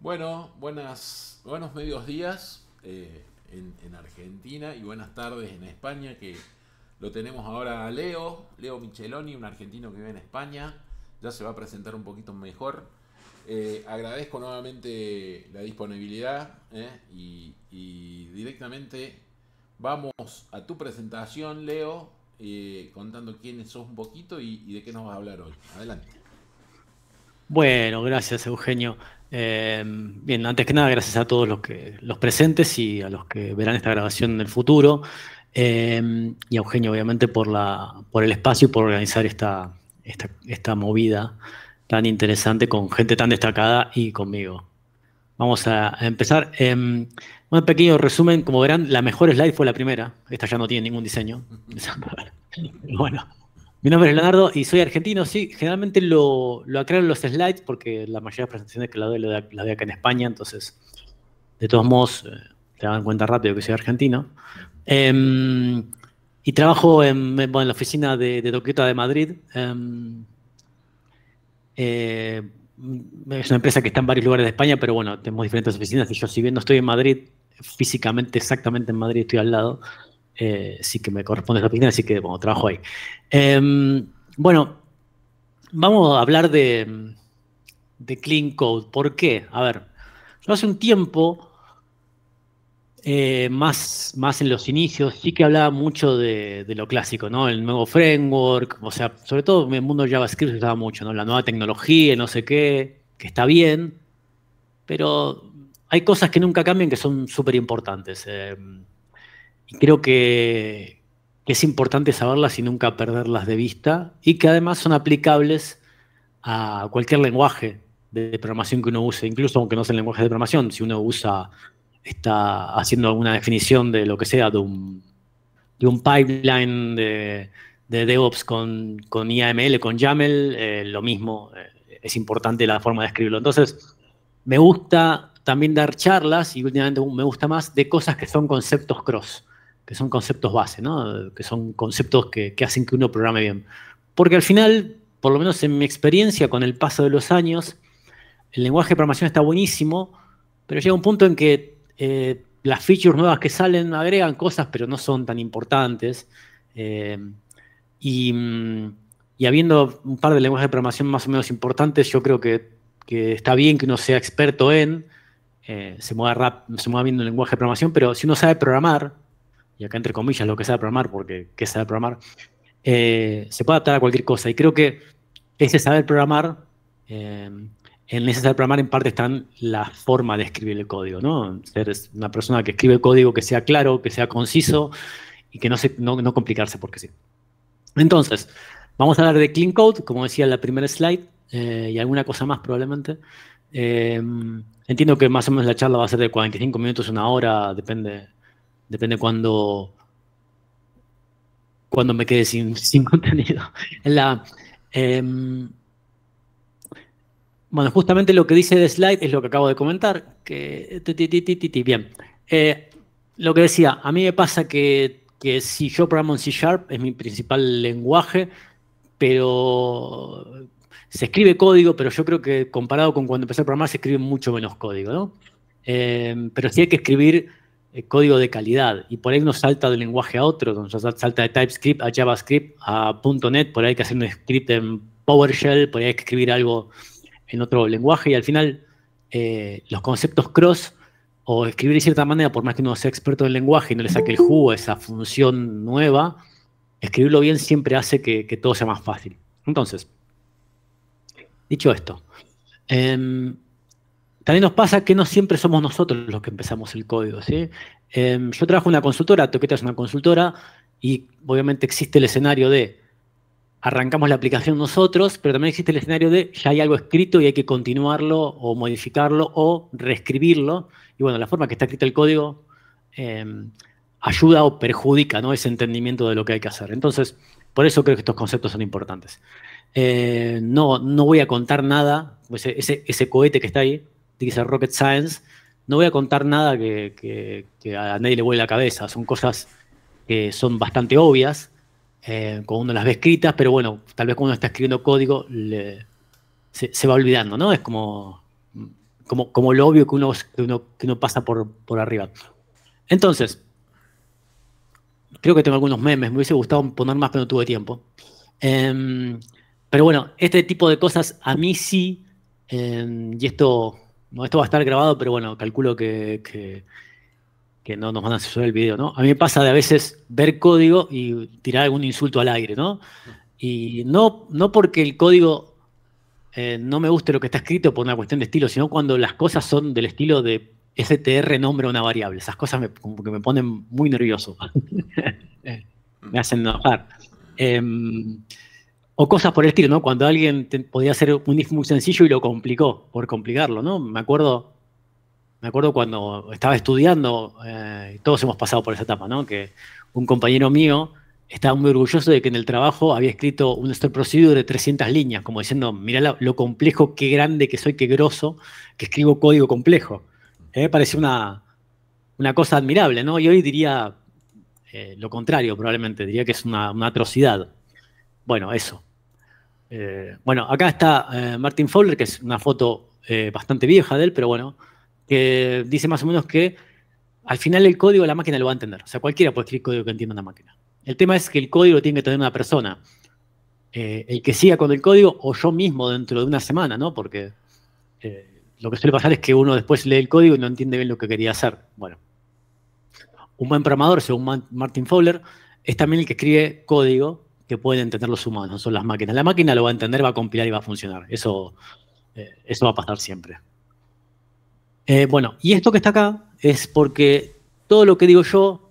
Bueno, buenas, buenos medios días eh, en, Argentina y buenas tardes en España, que lo tenemos ahora a Leo, Leo Micheloni, un argentino que vive en España, ya se va a presentar un poquito mejor. Eh, agradezco nuevamente la disponibilidad eh, y, directamente vamos a tu presentación, Leo, contando quiénes sos un poquito y, y de qué nos vas a hablar hoy. Adelante. Bueno, gracias Eugenio. Eh, bien, antes que nada, gracias a todos los, que, los presentes y a los que verán esta grabación en el futuro. Eh, y a Eugenio, obviamente, por, la, por el espacio y por organizar esta, esta, esta movida tan interesante con gente tan destacada y conmigo. Vamos a empezar. Eh, un pequeño resumen, como verán, la mejor slide fue la primera. Esta ya no tiene ningún diseño. bueno, mi nombre es Leonardo y soy argentino. Sí, generalmente lo, lo aclaro en los slides porque la mayoría de las presentaciones que la doy las doy acá en España, entonces, de todos modos, eh, te dan cuenta rápido que soy argentino. Em, y trabajo en, la oficina de, de de Madrid. Em, eh, es una empresa que está en varios lugares de España, pero bueno, tenemos diferentes oficinas y yo si bien no estoy en Madrid, físicamente exactamente en Madrid estoy al lado, eh, sí que me corresponde esa opinión, así que bueno, trabajo ahí. Em, bueno, vamos a hablar de, Clean Code. ¿Por qué? A ver, yo hace un tiempo, eh, más, más en los inicios, sí que hablaba mucho de, lo clásico, ¿no? El nuevo framework, o sea, sobre todo en el mundo JavaScript se usaba mucho, ¿no? La nueva tecnología, no sé qué, que está bien, pero hay cosas que nunca cambian que son súper importantes. Em, creo que, es importante saberlas y nunca perderlas de vista y que además son aplicables a cualquier lenguaje de programación que uno use, incluso aunque no sea el lenguaje de programación, si uno usa, está haciendo alguna definición de lo que sea, de un, de un pipeline de, de DevOps con, con, IAML, con YAML, eh, lo mismo, eh, es importante la forma de escribirlo. Entonces, me gusta también dar charlas y últimamente me gusta más de cosas que son conceptos cross que son conceptos base, que son conceptos que, hacen que uno programe bien. Porque al final, por lo menos en mi experiencia con el paso de los años, el lenguaje de programación está buenísimo, pero llega un punto en que eh, las features nuevas que salen agregan cosas, pero no son tan importantes. Eh, y, habiendo un par de lenguajes de programación más o menos importantes, yo creo que, está bien que uno sea experto en, eh, se, mueva se mueva bien el lenguaje de programación, pero si uno sabe programar, y acá entre comillas lo que sabe programar, porque qué sabe programar, eh, se puede adaptar a cualquier cosa. Y creo que ese saber programar, en eh, ese saber programar en parte están la forma de escribir el código, ¿no? Ser una persona que escribe el código que sea claro, que sea conciso y que no, se, no, no complicarse porque sí. Entonces, vamos a hablar de Clean Code, como decía en la primera slide, eh, y alguna cosa más probablemente. entiendo que más o menos la charla va a ser de 45 minutos, una hora, depende Depende cuando, cuando me quede sin, contenido. La, em, bueno, justamente lo que dice de slide es lo que acabo de comentar. Que, bien. Eh, lo que decía, a mí me pasa que, si yo programo en C Sharp, es mi principal lenguaje, pero se escribe código, pero yo creo que comparado con cuando empecé a programar se escribe mucho menos código, ¿no? Em, pero si hay que escribir eh, código de calidad y por ahí uno salta de lenguaje a otro, entonces salta de TypeScript a JavaScript a .NET, por ahí hay que hacer un script en PowerShell, por ahí hay que escribir algo en otro lenguaje y al final eh, los conceptos cross o escribir de cierta manera, por más que uno sea experto en lenguaje y no le saque el jugo a esa función nueva, escribirlo bien siempre hace que, todo sea más fácil. Entonces, dicho esto, em, también nos pasa que no siempre somos nosotros los que empezamos el código. Em, yo trabajo en una consultora, Toqueta es una consultora, y obviamente existe el escenario de arrancamos la aplicación nosotros, pero también existe el escenario de ya hay algo escrito y hay que continuarlo o modificarlo o reescribirlo. Y bueno, la forma que está escrito el código em, ayuda o perjudica ¿no? ese entendimiento de lo que hay que hacer. Entonces, por eso creo que estos conceptos son importantes. Eh, no, no voy a contar nada, ese cohete que está ahí, dice Rocket Science, no voy a contar nada que, a nadie le vuele la cabeza. Son cosas que son bastante obvias, eh, cuando uno las ve escritas, pero bueno, tal vez cuando uno está escribiendo código se, va olvidando, ¿no? Es como, como, como lo obvio que uno, uno, pasa por, por arriba. Entonces, creo que tengo algunos memes, me hubiese gustado poner más, pero no tuve tiempo. Em, pero bueno, este tipo de cosas a mí sí, em, y esto no, esto va a estar grabado, pero bueno, calculo que, no nos van a asesorar el video, ¿no? A mí me pasa de a veces ver código y tirar algún insulto al aire, ¿no? Y no, no porque el código eh, no me guste lo que está escrito por una cuestión de estilo, sino cuando las cosas son del estilo de str nombre una variable. Esas cosas me, que me ponen muy nervioso. Eh. me hacen enojar. Em, o cosas por el estilo, ¿no? Cuando alguien podía hacer un if muy sencillo y lo complicó, por complicarlo, ¿no? Me acuerdo, me acuerdo cuando estaba estudiando, eh, todos hemos pasado por esa etapa, ¿no? Que un compañero mío estaba muy orgulloso de que en el trabajo había escrito un story procedure de 300 líneas, como diciendo, mirá lo, complejo, qué grande que soy, qué grosso, que escribo código complejo. Eh, me pareció una, una cosa admirable, ¿no? Y hoy diría eh, lo contrario, probablemente, diría que es una atrocidad. Bueno, eso. Eh, bueno, acá está eh, Martin Fowler, que es una foto eh, bastante vieja de él, pero bueno, que dice más o menos que al final el código la máquina lo va a entender. O sea, cualquiera puede escribir código que entienda una máquina. El tema es que el código lo tiene que tener una persona. el que siga con el código o yo mismo dentro de una semana, ¿no? Porque lo que suele pasar es que uno después lee el código y no entiende bien lo que quería hacer. Bueno, un buen programador, según Martin Fowler, es también el que escribe código que pueden entender los humanos, no son las máquinas. La máquina lo va a entender, va a compilar y va a funcionar. Eso, eh, eso va a pasar siempre. Eh, bueno, y esto que está acá es porque todo lo que digo yo,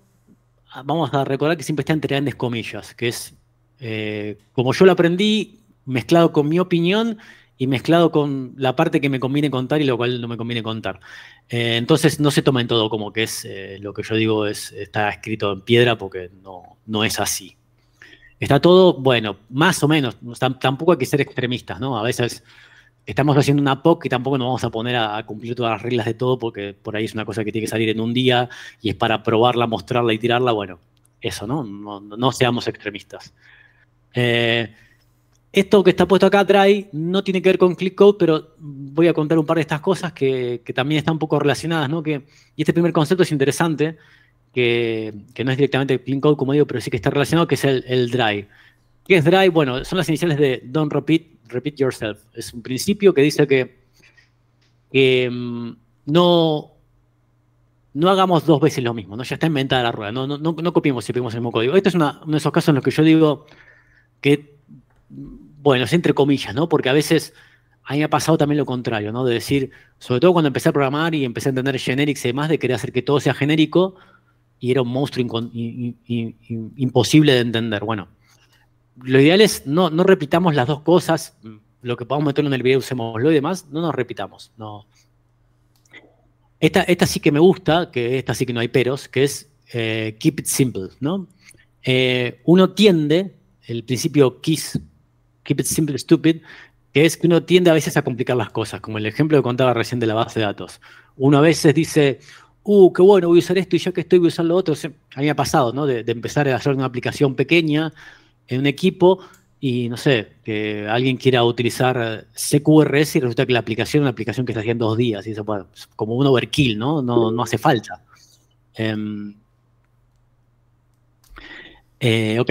ah, vamos a recordar que siempre está entre grandes comillas, que es eh, como yo lo aprendí, mezclado con mi opinión y mezclado con la parte que me conviene contar y lo cual no me conviene contar. entonces no se toma en todo como que es lo que yo digo es, está escrito en piedra porque no, no es así. Está todo, bueno, más o menos, tampoco hay que ser extremistas, ¿no? A veces estamos haciendo una POC y tampoco nos vamos a poner a, cumplir todas las reglas de todo porque por ahí es una cosa que tiene que salir en un día y es para probarla, mostrarla y tirarla, bueno, eso, ¿no? No, seamos extremistas. Eh, esto que está puesto acá trae no tiene que ver con click code, pero voy a contar un par de estas cosas que, también están un poco relacionadas, ¿no? Que, y este primer concepto es interesante, que, no es directamente clean code, como digo, pero sí que está relacionado, que es el, drive. DRY. ¿Qué es DRY? Bueno, son las iniciales de Don't Repeat, Repeat Yourself. Es un principio que dice que, mm, no, no hagamos dos veces lo mismo, ¿no? Ya está inventada la rueda, no, no, no, copiemos pegamos el mismo código. Este es uno de esos casos en los que yo digo que, mm, bueno, es entre comillas, ¿no? Porque a veces a mí me ha pasado también lo contrario, ¿no? De decir, sobre todo cuando empecé a programar y empecé a entender generics y demás, de querer hacer que todo sea genérico, y era un monstruo imposible de entender. Bueno, lo ideal es no, no repitamos las dos cosas, lo que podamos meter en el video lo y demás, no nos repitamos. No. Esta, esta sí que me gusta, que esta sí que no hay peros, que es eh, keep it simple, ¿no? Eh, uno tiende, el principio KISS, keep it simple, stupid, que es que uno tiende a veces a complicar las cosas, como el ejemplo que contaba recién de la base de datos. Uno a veces dice, uh, qué bueno, voy a usar esto y ya que estoy voy a usar lo otro. a mí me ha pasado, ¿no? De, empezar a hacer una aplicación pequeña en un equipo y, no sé, que alguien quiera utilizar CQRS y resulta que la aplicación es una aplicación que está haciendo en dos días. Y eso, como un overkill, ¿no? No, no hace falta. Em, eh, ok.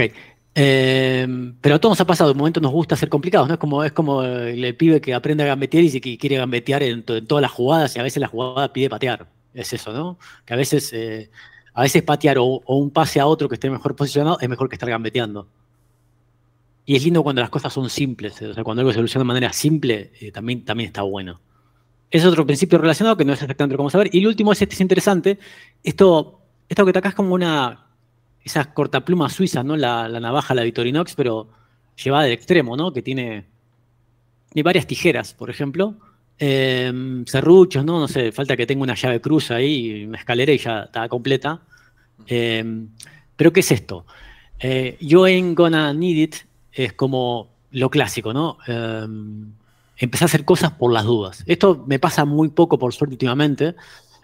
Em, pero todo todos nos ha pasado, en momento nos gusta ser complicados, ¿no? Es como, es como el, pibe que aprende a gambetear y que quiere gambetear en todas las jugadas y a veces la jugada pide patear. Es eso, ¿no? Que a veces, eh, a veces patear o, un pase a otro que esté mejor posicionado es mejor que estar gambeteando. Y es lindo cuando las cosas son simples, eh, o sea, cuando algo se soluciona de manera simple, eh, también, también está bueno. Es otro principio relacionado que no es exactamente como saber. Y el último es este, es interesante. Esto, esto que es como una, esas cortaplumas suizas, ¿no? La, la, navaja, la Victorinox, pero llevada del extremo, ¿no? Que tiene, tiene varias tijeras, por ejemplo, cerruchos, em, ¿no? No sé, falta que tenga una llave cruz ahí, una escalera y ya está completa. Em, pero ¿qué es esto? Eh, yo en Gonna Need It es como lo clásico, ¿no? Em, empezar a hacer cosas por las dudas. Esto me pasa muy poco, por suerte, últimamente.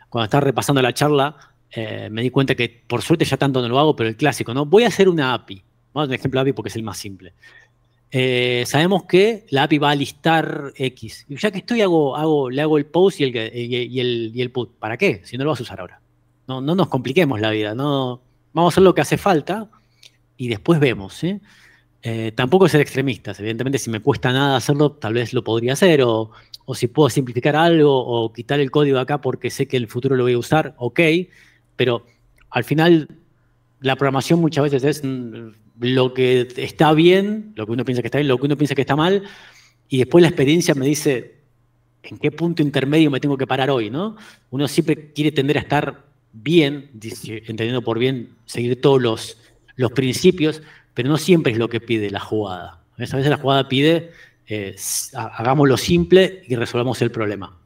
Cuando estaba repasando la charla, eh, me di cuenta que por suerte ya tanto no lo hago, pero el clásico, ¿no? Voy a hacer una API. Vamos a un ejemplo de API porque es el más simple. Eh, sabemos que la API va a listar X. Y ya que estoy, hago, le hago el post y el, y, el, el put. ¿Para qué? Si no lo vas a usar ahora. No, no nos compliquemos la vida. No, vamos a hacer lo que hace falta y después vemos. ¿eh? Eh, tampoco ser extremistas. Evidentemente, si me cuesta nada hacerlo, tal vez lo podría hacer. O, o, si puedo simplificar algo o quitar el código acá porque sé que en el futuro lo voy a usar, ok. Pero al final, la programación muchas veces es mm, lo que está bien, lo que uno piensa que está bien, lo que uno piensa que está mal, y después la experiencia me dice en qué punto intermedio me tengo que parar hoy, ¿no? Uno siempre quiere tender a estar bien, entendiendo por bien, seguir todos los, principios, pero no siempre es lo que pide la jugada. A veces la jugada pide, eh, hagamos hagámoslo simple y resolvamos el problema.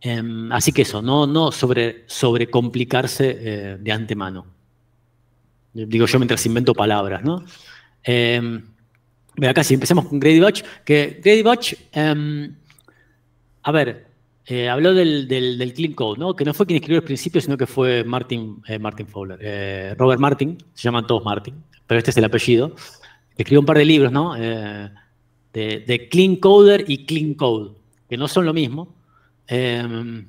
Em, así que eso, no, no sobre, sobre complicarse eh, de antemano. Digo yo mientras invento palabras, ¿no? Em, acá si empecemos con Grady Batch, que Grady Batch, em, a ver, eh, habló del, del, Clean Code, ¿no? Que no fue quien escribió el principio, sino que fue Martin, eh, Martin Fowler, eh, Robert Martin, se llaman todos Martin, pero este es el apellido. Escribió un par de libros, ¿no? de, Clean Coder y Clean Code, que no son lo mismo. Em,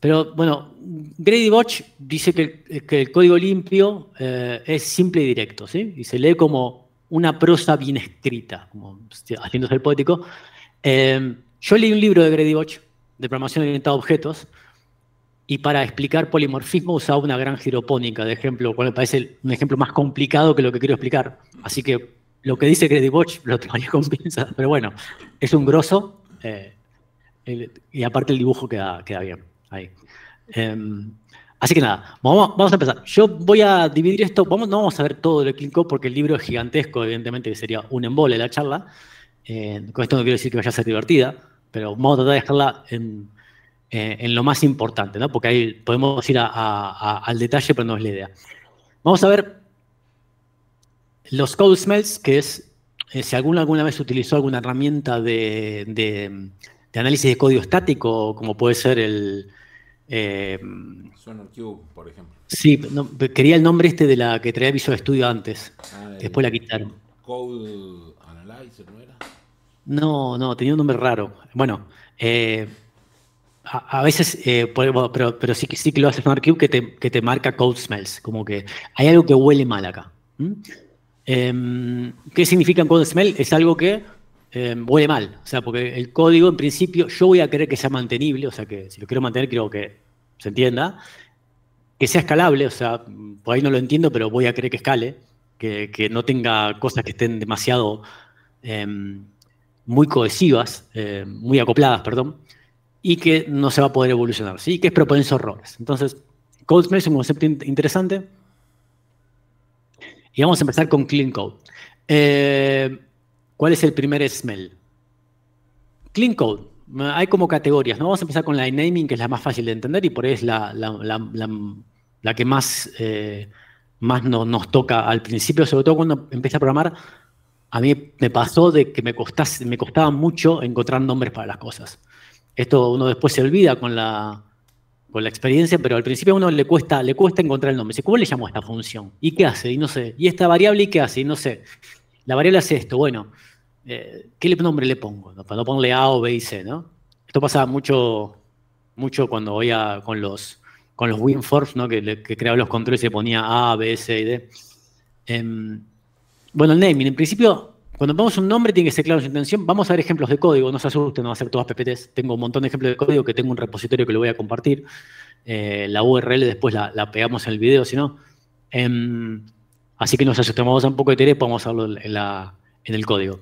pero bueno, Grady watch dice que, el código limpio eh, es simple y directo, ¿sí? Y se lee como una prosa bien escrita, como haciéndose el poético. Em, yo leí un libro de Grady watch de programación orientada a objetos, y para explicar polimorfismo usaba una gran giropónica, de ejemplo, me parece un ejemplo más complicado que lo que quiero explicar. Así que lo que dice Grady watch lo tomaría con pinzas, pero bueno, es un grosso, eh, y aparte el dibujo queda, queda bien. Ahí. Em, así que nada, vamos, a empezar. Yo voy a dividir esto, no vamos a ver todo lo que porque el libro es gigantesco, evidentemente que sería un embole la charla. Eh, con esto no quiero decir que vaya a ser divertida, pero vamos a tratar de dejarla en, eh, lo más importante, ¿no? porque ahí podemos ir al detalle, pero no es la idea. Vamos a ver los code smells, que es eh, si alguna, alguna vez utilizó alguna herramienta de análisis de código estático, como puede ser el, eh, em, Sonar por ejemplo. Sí, quería el nombre este de la que traía Visual Studio antes. Ah, después la quitaron. Code Analyzer, ¿no era? No, no, tenía un nombre raro. Bueno, eh, a, veces, eh, pero, pero, sí, que lo hace Sonar que te, marca Code Smells. Como que hay algo que huele mal acá. Em, ¿Qué significa Code Smell? Es algo que em, huele mal. O sea, porque el código, en principio, yo voy a querer que sea mantenible. O sea, que si lo quiero mantener, creo que se entienda, que sea escalable, o sea, por ahí no lo entiendo, pero voy a creer que escale, que, no tenga cosas que estén demasiado em, muy cohesivas, em, muy acopladas, perdón, y que no se va a poder evolucionar, ¿sí? Que es propenso a errores. Entonces, Code es un concepto interesante. Y vamos a empezar con Clean Code. Eh, ¿Cuál es el primer smell? Clean Code hay como categorías, ¿no? Vamos a empezar con la naming, que es la más fácil de entender y por ahí es la, la, la, la que más, eh, más nos toca al principio, sobre todo cuando empieza a programar. A mí me pasó de que me, me costaba mucho encontrar nombres para las cosas. Esto uno después se olvida con la, con la experiencia, pero al principio a uno le cuesta, le cuesta encontrar el nombre. ¿cómo le llamo a esta función? ¿Y qué hace? Y no sé. ¿Y esta variable y qué hace? Y no sé. La variable hace esto. Bueno, eh, ¿qué nombre le pongo? No, para no ponerle A o B y C, ¿no? Esto pasaba mucho, mucho cuando voy a, con los, con los ¿no? Que, que creaba los controles y ponía A, B, C y D. Em, bueno, el naming, en principio, cuando ponemos un nombre tiene que ser claro su intención. Vamos a ver ejemplos de código, no se asusten, no va a ser todas PPTs. Tengo un montón de ejemplos de código que tengo un repositorio que lo voy a compartir. Eh, la URL después la, pegamos en el video, si no. Em, así que no se asustemos, un poco de tarea y podemos hacerlo en el código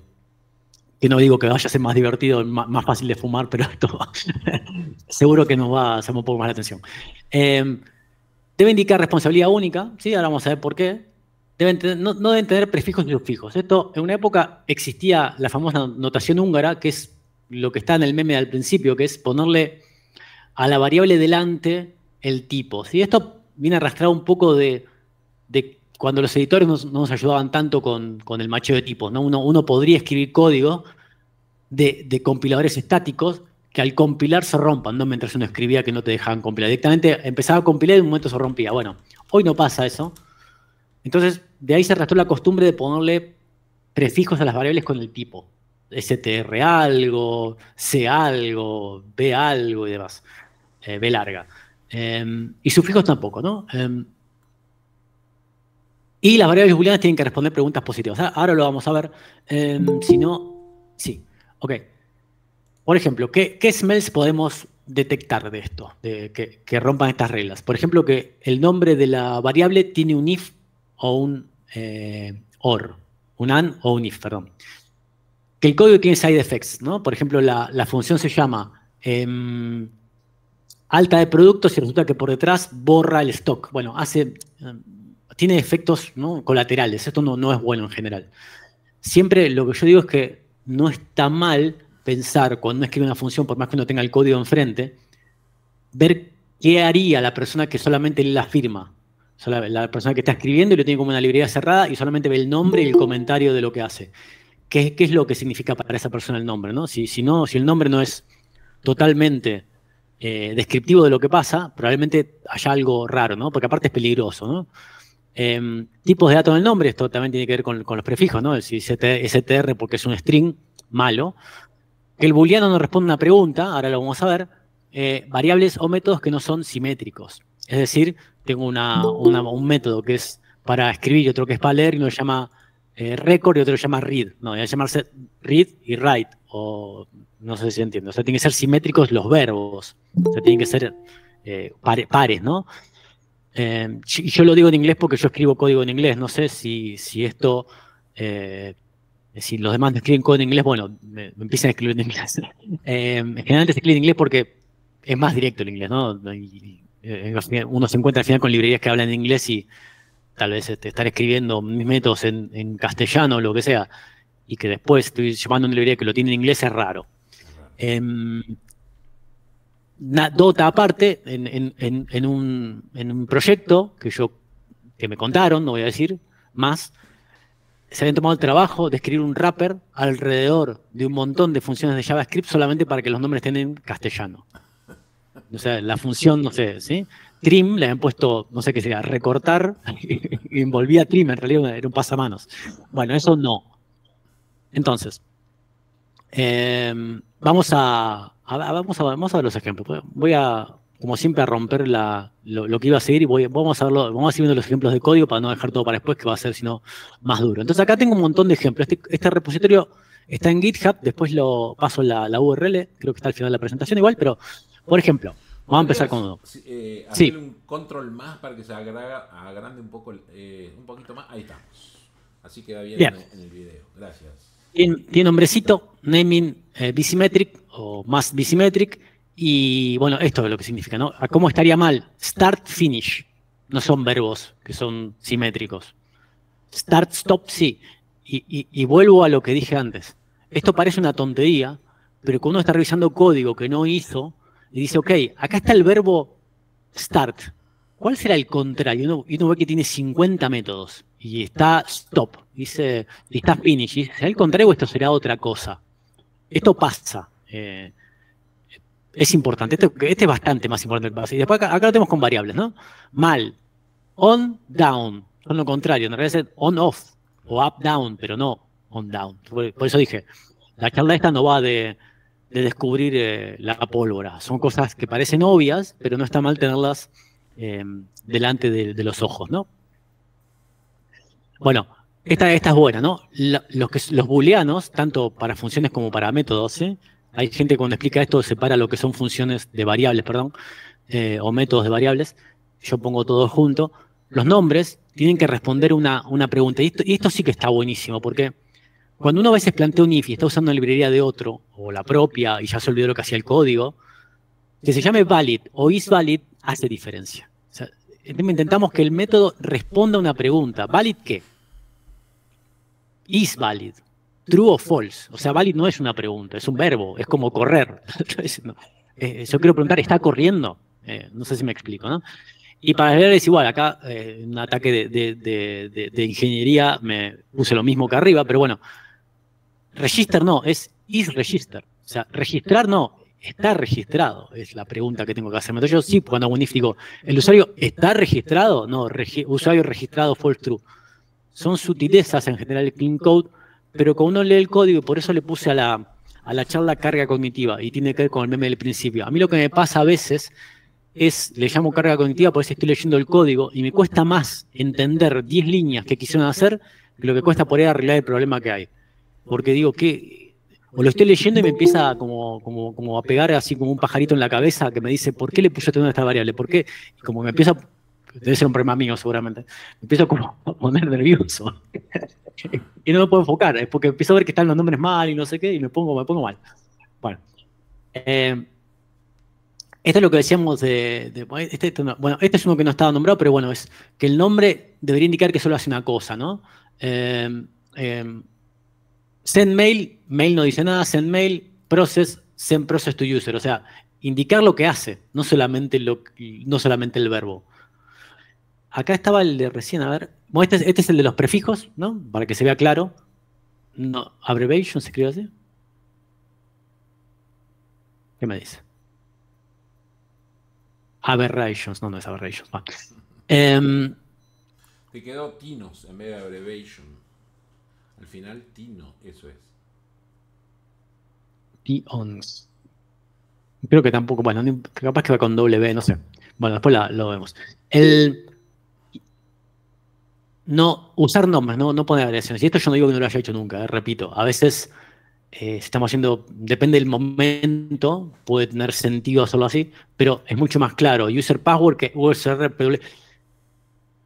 que no digo que vaya a ser más divertido, más, fácil de fumar, pero esto seguro que nos va a llamar un poco más la atención. Em, debe indicar responsabilidad única, ¿sí? ahora vamos a ver por qué. Deben no, deben tener prefijos ni subfijos. Esto, en una época existía la famosa notación húngara, que es lo que está en el meme al principio, que es ponerle a la variable delante el tipo. Esto viene arrastrado un poco de, de cuando los editores no, nos ayudaban tanto con, el macheo de tipos, ¿no? uno, podría escribir código de, compiladores estáticos que al compilar se rompan, ¿no? mientras uno escribía que no te dejaban compilar. Directamente empezaba a compilar y en un momento se rompía. Bueno, hoy no pasa eso. Entonces, de ahí se arrastró la costumbre de ponerle prefijos a las variables con el tipo. STR algo, C algo, B algo y demás. Eh, B larga. Em, y sufijos tampoco, ¿no? Em, y las variables booleanas tienen que responder preguntas positivas. Ahora lo vamos a ver. Em, si no, sí. Ok. Por ejemplo, ¿qué, smells podemos detectar de esto? De, que, rompan estas reglas. Por ejemplo, que el nombre de la variable tiene un if o un eh, or. Un AND o un if, perdón. Que el código tiene side effects, ¿no? Por ejemplo, la, función se llama em, alta de productos y resulta que por detrás borra el stock. Bueno, hace em, tiene efectos ¿no? colaterales. Esto no, es bueno en general. Siempre lo que yo digo es que no está mal pensar cuando uno escribe una función, por más que uno tenga el código enfrente, ver qué haría la persona que solamente la firma. la, persona que está escribiendo y lo tiene como una librería cerrada y solamente ve el nombre y el comentario de lo que hace. ¿Qué, es lo que significa para esa persona el nombre? ¿no? Si, no, si el nombre no es totalmente eh, descriptivo de lo que pasa, probablemente haya algo raro, ¿no? Porque aparte es peligroso, ¿no? Em, tipos de datos del nombre, esto también tiene que ver con, los prefijos, ¿no? Si STR porque es un string malo. Que el booleano nos responde una pregunta, ahora lo vamos a ver. Eh, variables o métodos que no son simétricos. Es decir, tengo un método que es para escribir y otro que es para leer, y uno llama eh, record y otro lo llama read. No, debe llamarse read y write, o no sé si entiendo. O sea, tienen que ser simétricos los verbos. O sea, tienen que ser eh, pares, ¿no? Em, y yo lo digo en inglés porque yo escribo código en inglés. No sé si, si esto, eh, si los demás me escriben código en inglés, bueno, me, empiezan a escribir en inglés. Em, generalmente se escribe en inglés porque es más directo el inglés, ¿no? Eh, uno se encuentra al final con librerías que hablan en inglés y tal vez este, estar escribiendo mis métodos en, castellano o lo que sea, y que después estoy llamando a una librería que lo tiene en inglés es raro. Em, dota aparte en, un, proyecto que yo que me contaron, no voy a decir más, se habían tomado el trabajo de escribir un wrapper alrededor de un montón de funciones de JavaScript solamente para que los nombres estén en castellano. O sea, la función, no sé, ¿sí? Trim le habían puesto, no sé qué sería, recortar, y envolvía trim, en realidad era un pasamanos. Bueno, eso no. Entonces, eh, vamos a, vamos, a, vamos a ver los ejemplos. Voy a, como siempre, a romper la, lo, que iba a seguir y vamos, a verlo, vamos a viendo los ejemplos de código para no dejar todo para después, que va a ser sino más duro. Entonces acá tengo un montón de ejemplos. Este, este, repositorio está en GitHub, después lo paso la, la URL, creo que está al final de la presentación igual, pero, por ejemplo, Vamos a empezar con eh, un control más para que se agrande un poco, eh, un poquito más. Ahí estamos. Así queda bien, en, el video. Gracias. Tiene, nombrecito, naming eh, o más bisimétric Y bueno, esto es lo que significa, ¿no? cómo estaría mal? Start, finish. No son verbos que son simétricos. Start, stop, sí. Y, y vuelvo a lo que dije antes. Esto parece una tontería, pero cuando uno está revisando código que no hizo, y dice, ok, acá está el verbo start. ¿cuál será el contrario? Y uno, ve que tiene 50 métodos y está stop, dice, y está finish. ¿Será el contrario o esto será otra cosa? Esto pasa. Eh, es importante. Este, es bastante más importante que pasa. Y después acá, lo tenemos con variables, ¿no? Mal, on, down. Son lo contrario. En realidad es on, off. O up, down, pero no on, down. Por, eso dije, la charla esta no va de, descubrir eh, la pólvora. Son cosas que parecen obvias, pero no está mal tenerlas Em, delante de, los ojos, ¿no? Bueno, esta, es buena, ¿no? los, booleanos, tanto para funciones como para métodos, ¿eh? Hay gente que cuando explica esto separa lo que son funciones de variables, perdón, eh, o métodos de variables. Yo pongo todo junto. Los nombres tienen que responder una, una pregunta. Y esto, sí que está buenísimo, porque cuando uno a veces plantea un if y está usando la librería de otro, o la propia, y ya se olvidó lo que hacía el código, que se llame valid o is valid hace diferencia. intentamos que el método responda a una pregunta. ¿Valid qué? Is valid. True o false. O sea, valid no es una pregunta, es un verbo, es como correr. Eh, yo quiero preguntar, ¿está corriendo? Eh, no sé si me explico, ¿no? Y para ver es igual, acá en eh, un ataque de, de, ingeniería me puse lo mismo que arriba, pero bueno, register no, es is register. O sea, registrar no, ¿Está registrado? Es la pregunta que tengo que hacerme. Entonces yo sí, cuando hago un if digo, ¿el usuario está registrado? No, usuario registrado false true. Son sutilezas en general el clean code, pero cuando uno lee el código, por eso le puse a la, a la charla carga cognitiva y tiene que ver con el meme del principio. A mí lo que me pasa a veces es, le llamo carga cognitiva, porque estoy leyendo el código y me cuesta más entender 10 líneas que quisieron hacer que lo que cuesta ahí arreglar el problema que hay. Porque digo, ¿qué, o lo estoy leyendo y me empieza como, a pegar así como un pajarito en la cabeza que me dice, ¿por qué le puse toda esta variable? ¿Por qué? como me empieza, debe ser un problema mío seguramente, me empiezo como a poner nervioso. y no me puedo enfocar, es porque empiezo a ver que están los nombres mal y no sé qué, y me pongo, me pongo mal. Bueno. Eh, esto es lo que decíamos de, este, este bueno, este es uno que no estaba nombrado, pero bueno, es que el nombre debería indicar que solo hace una cosa, ¿no? Eh, eh, Send mail, mail no dice nada, send mail, process, send process to user. O sea, indicar lo que hace, no solamente, lo, no solamente el verbo. Acá estaba el de recién, a ver. Este, este, es el de los prefijos, ¿no? Para que se vea claro. No, abbreviation se escribe así. ¿Qué me dice? Aberrations, no, no es aberrations. Em, te quedó Tinos en vez de abbreviation. Al final, Tino, eso es. Tions. Creo que tampoco, bueno, capaz que va con W, no sé. Bueno, después lo vemos. El no usar nombres, no, no poner variaciones. Y esto yo no digo que no lo haya hecho nunca, eh, repito. A veces eh, estamos haciendo, depende del momento, puede tener sentido hacerlo así, pero es mucho más claro. User password que user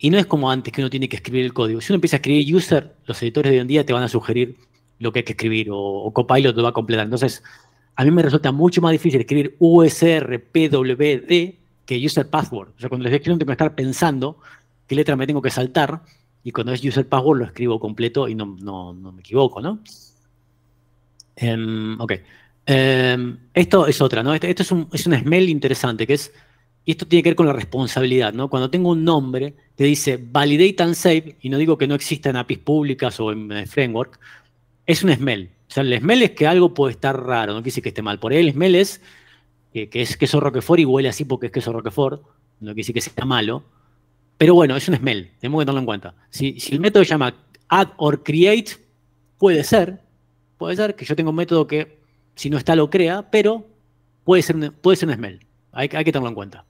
y no es como antes que uno tiene que escribir el código. Si uno empieza a escribir user, los editores de hoy en día te van a sugerir lo que hay que escribir o, Copilot lo va a completar. Entonces, a mí me resulta mucho más difícil escribir USRPWD que user password. O sea, cuando les escribo tengo que estar pensando qué letra me tengo que saltar y cuando es user password lo escribo completo y no, no, me equivoco, ¿no? Em, ok. Em, esto es otra, ¿no? Este, esto, es, un, es un smell interesante que es y esto tiene que ver con la responsabilidad, ¿no? Cuando tengo un nombre que dice validate and save, y no digo que no exista en APIs públicas o en, el framework, es un smell. O sea, el smell es que algo puede estar raro, no quiere decir que esté mal. Por ahí el smell es que, es queso roquefort y huele así porque es queso roquefort, no quiere decir que sea malo. Pero bueno, es un smell, tenemos que tenerlo en cuenta. Si, el método se llama add or create, puede ser, puede ser que yo tenga un método que si no está lo crea, pero puede ser un, puede ser un smell. hay, hay que tenerlo en cuenta.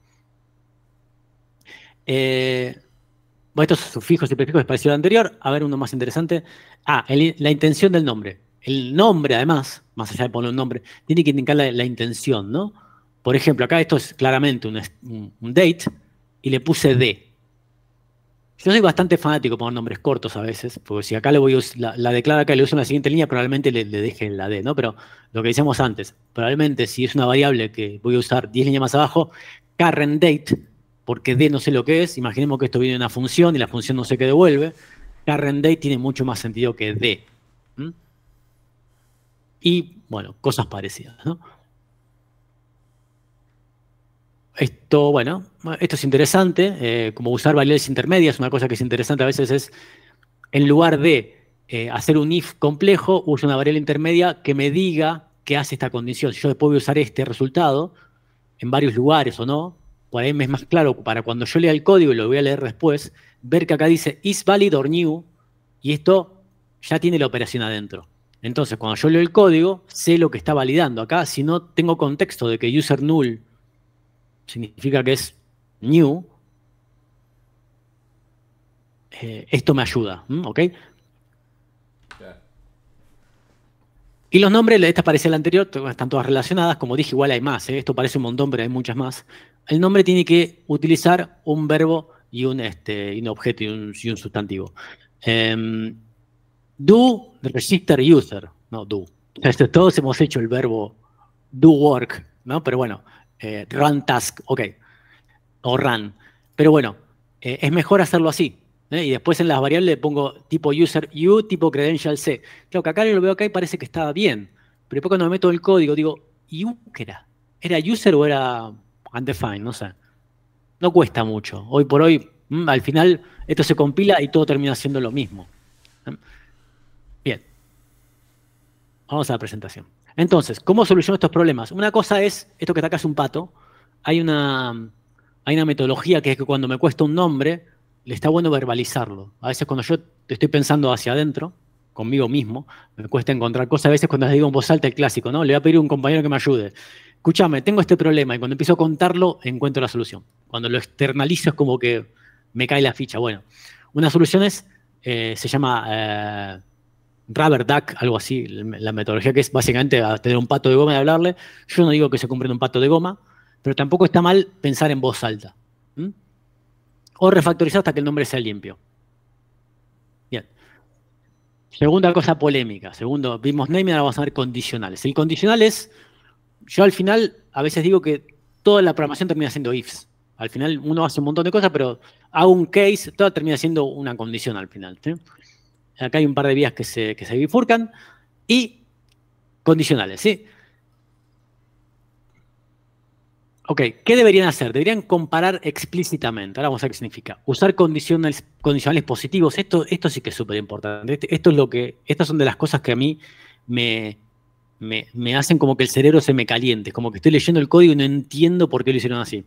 Eh, estos sufijos y prefijos es parecido al anterior. A ver, uno más interesante. Ah, la intención del nombre. El nombre, además, más allá de poner un nombre, tiene que indicar la, intención, ¿no? Por ejemplo, acá esto es claramente un, date y le puse D. Yo soy bastante fanático de poner nombres cortos a veces, porque si acá le voy a la, declaro acá y le uso en la siguiente línea, probablemente le, dejen deje la D, ¿no? Pero lo que decíamos antes, probablemente si es una variable que voy a usar 10 líneas más abajo, current date porque D no sé lo que es, imaginemos que esto viene de una función y la función no sé qué devuelve, RND tiene mucho más sentido que D. Y bueno, cosas parecidas. Esto, bueno, esto es interesante, eh, como usar variables intermedias, una cosa que es interesante a veces es, en lugar de eh, hacer un if complejo, uso una variable intermedia que me diga qué hace esta condición. Si yo después voy a usar este resultado en varios lugares o no, por ahí es más claro para cuando yo lea el código y lo voy a leer después, ver que acá dice is valid or new y esto ya tiene la operación adentro. Entonces, cuando yo leo el código, sé lo que está validando. Acá, si no tengo contexto de que user null significa que es new, eh, esto me ayuda, ¿ok? Y los nombres, esta parece la anterior, están todas relacionadas, como dije, igual hay más, ¿eh? esto parece un montón, pero hay muchas más. El nombre tiene que utilizar un verbo y un, este, un objeto y un, sustantivo. Em, do register user, no do. todos hemos hecho el verbo do work, ¿no? Pero bueno, eh, run task, ok, o run. Pero bueno, eh, es mejor hacerlo así. ¿eh? Y después en las variables le pongo tipo user U, tipo credential C. Claro que acá lo veo acá y parece que estaba bien. Pero después cuando meto el código digo, ¿y qué era? ¿Era user o era undefined? No sé. No cuesta mucho. Hoy por hoy, mm, al final, esto se compila y todo termina siendo lo mismo. ¿eh? Bien. Vamos a la presentación. Entonces, ¿cómo soluciono estos problemas? Una cosa es, esto que está acá es un pato. Hay una, hay una metodología que es que cuando me cuesta un nombre, le está bueno verbalizarlo. A veces cuando yo estoy pensando hacia adentro, conmigo mismo, me cuesta encontrar cosas. A veces cuando les digo en voz alta el clásico, ¿no? Le voy a pedir a un compañero que me ayude. Escúchame, tengo este problema y cuando empiezo a contarlo encuentro la solución. Cuando lo externalizo es como que me cae la ficha. Bueno, una solución es, eh, se llama eh, rubber duck, algo así, la metodología que es básicamente tener un pato de goma y hablarle. Yo no digo que se en un pato de goma, pero tampoco está mal pensar en voz alta o refactorizar hasta que el nombre sea limpio. Bien. Segunda cosa polémica. Segundo, vimos name, ahora vamos a ver condicionales. El condicional es, yo al final a veces digo que toda la programación termina siendo ifs. Al final uno hace un montón de cosas, pero hago un case, todo termina siendo una condición al final. Acá hay un par de vías que se, que se bifurcan y condicionales. ¿sí? Ok, ¿qué deberían hacer? Deberían comparar explícitamente. Ahora vamos a ver qué significa. Usar condicionales, positivos. Esto, esto sí que es súper importante. Este, esto es lo que, estas son de las cosas que a mí me, hacen como que el cerebro se me caliente. Como que estoy leyendo el código y no entiendo por qué lo hicieron así.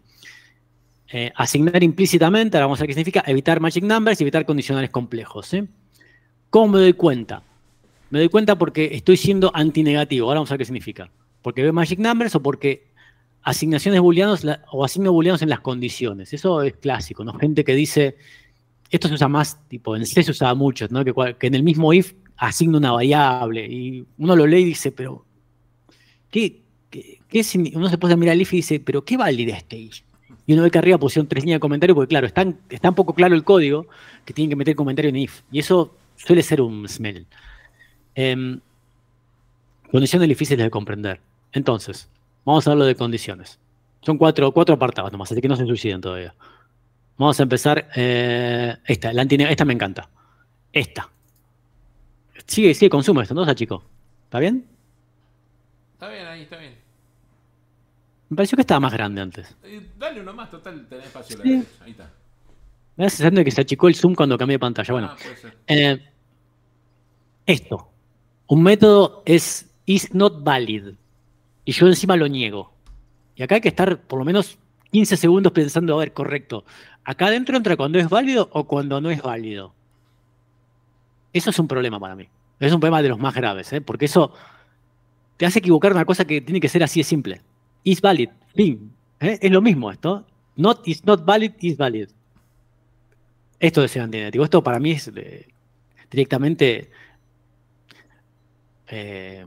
Eh, asignar implícitamente. Ahora vamos a ver qué significa. Evitar magic numbers y evitar condicionales complejos. ¿eh? ¿Cómo me doy cuenta? Me doy cuenta porque estoy siendo antinegativo. Ahora vamos a ver qué significa. Porque veo magic numbers o porque asignaciones booleanos o asignos booleanos en las condiciones. Eso es clásico, ¿no? Gente que dice, esto se usa más, tipo, en C se usaba mucho, ¿no? Que, en el mismo if asigna una variable y uno lo lee y dice, pero, ¿qué, qué, uno se puede mirar el if y dice, pero ¿qué válida este if? Y uno ve que arriba pusieron tres líneas de comentario porque, claro, está está poco claro el código que tienen que meter comentario en if. Y eso suele ser un smell. Em, condiciones difíciles de comprender. Entonces, Vamos a hablar de condiciones. Son cuatro, cuatro apartados nomás, así que no se suiciden todavía. Vamos a empezar. Eh, esta, la esta me encanta. Esta. Sigue, sigue, consume esto, ¿no? chico. ¿Está bien? Está bien, ahí está bien. Me pareció que estaba más grande antes. Eh, dale uno más, total, tenés espacio. ahí está. Me da sensación de que se achicó el zoom cuando cambié de pantalla. Bueno, ah, eh, esto. Un método es is not valid y yo encima lo niego. Y acá hay que estar por lo menos 15 segundos pensando, a ver, correcto, acá adentro entra cuando es válido o cuando no es válido. Eso es un problema para mí. Es un problema de los más graves, ¿eh? porque eso te hace equivocar una cosa que tiene que ser así de simple. Is valid, fin. ¿eh? Es lo mismo esto. Not is not valid, is valid. Esto de ser Esto para mí es eh, directamente.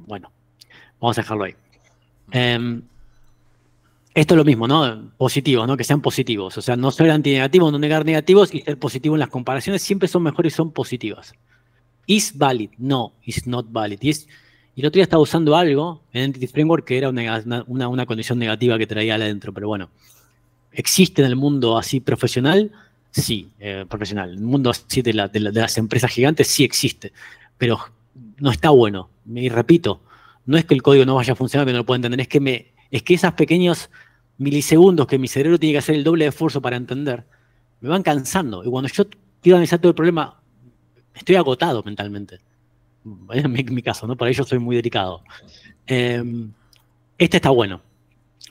bueno, vamos a dejarlo ahí. Em, esto es lo mismo, ¿no? Positivos, ¿no? Que sean positivos. O sea, no ser antinegativos, no negar negativos y ser positivo en las comparaciones siempre son mejores y son positivas. Is valid, no, is not valid. y el otro día estaba usando algo en Entity Framework que era una, condición negativa que traía adentro, pero bueno. ¿Existe en el mundo así profesional? Sí, eh, profesional profesional. El mundo así de, de las empresas gigantes sí existe, pero no está bueno. Y repito, no es que el código no vaya a funcionar, que no lo pueda entender, es que, me, es que esos pequeños milisegundos que mi cerebro tiene que hacer el doble de esfuerzo para entender, me van cansando. Y cuando yo quiero analizar todo el problema, estoy agotado mentalmente. En mi, caso, ¿no? Para ello soy muy delicado. Em, este está bueno.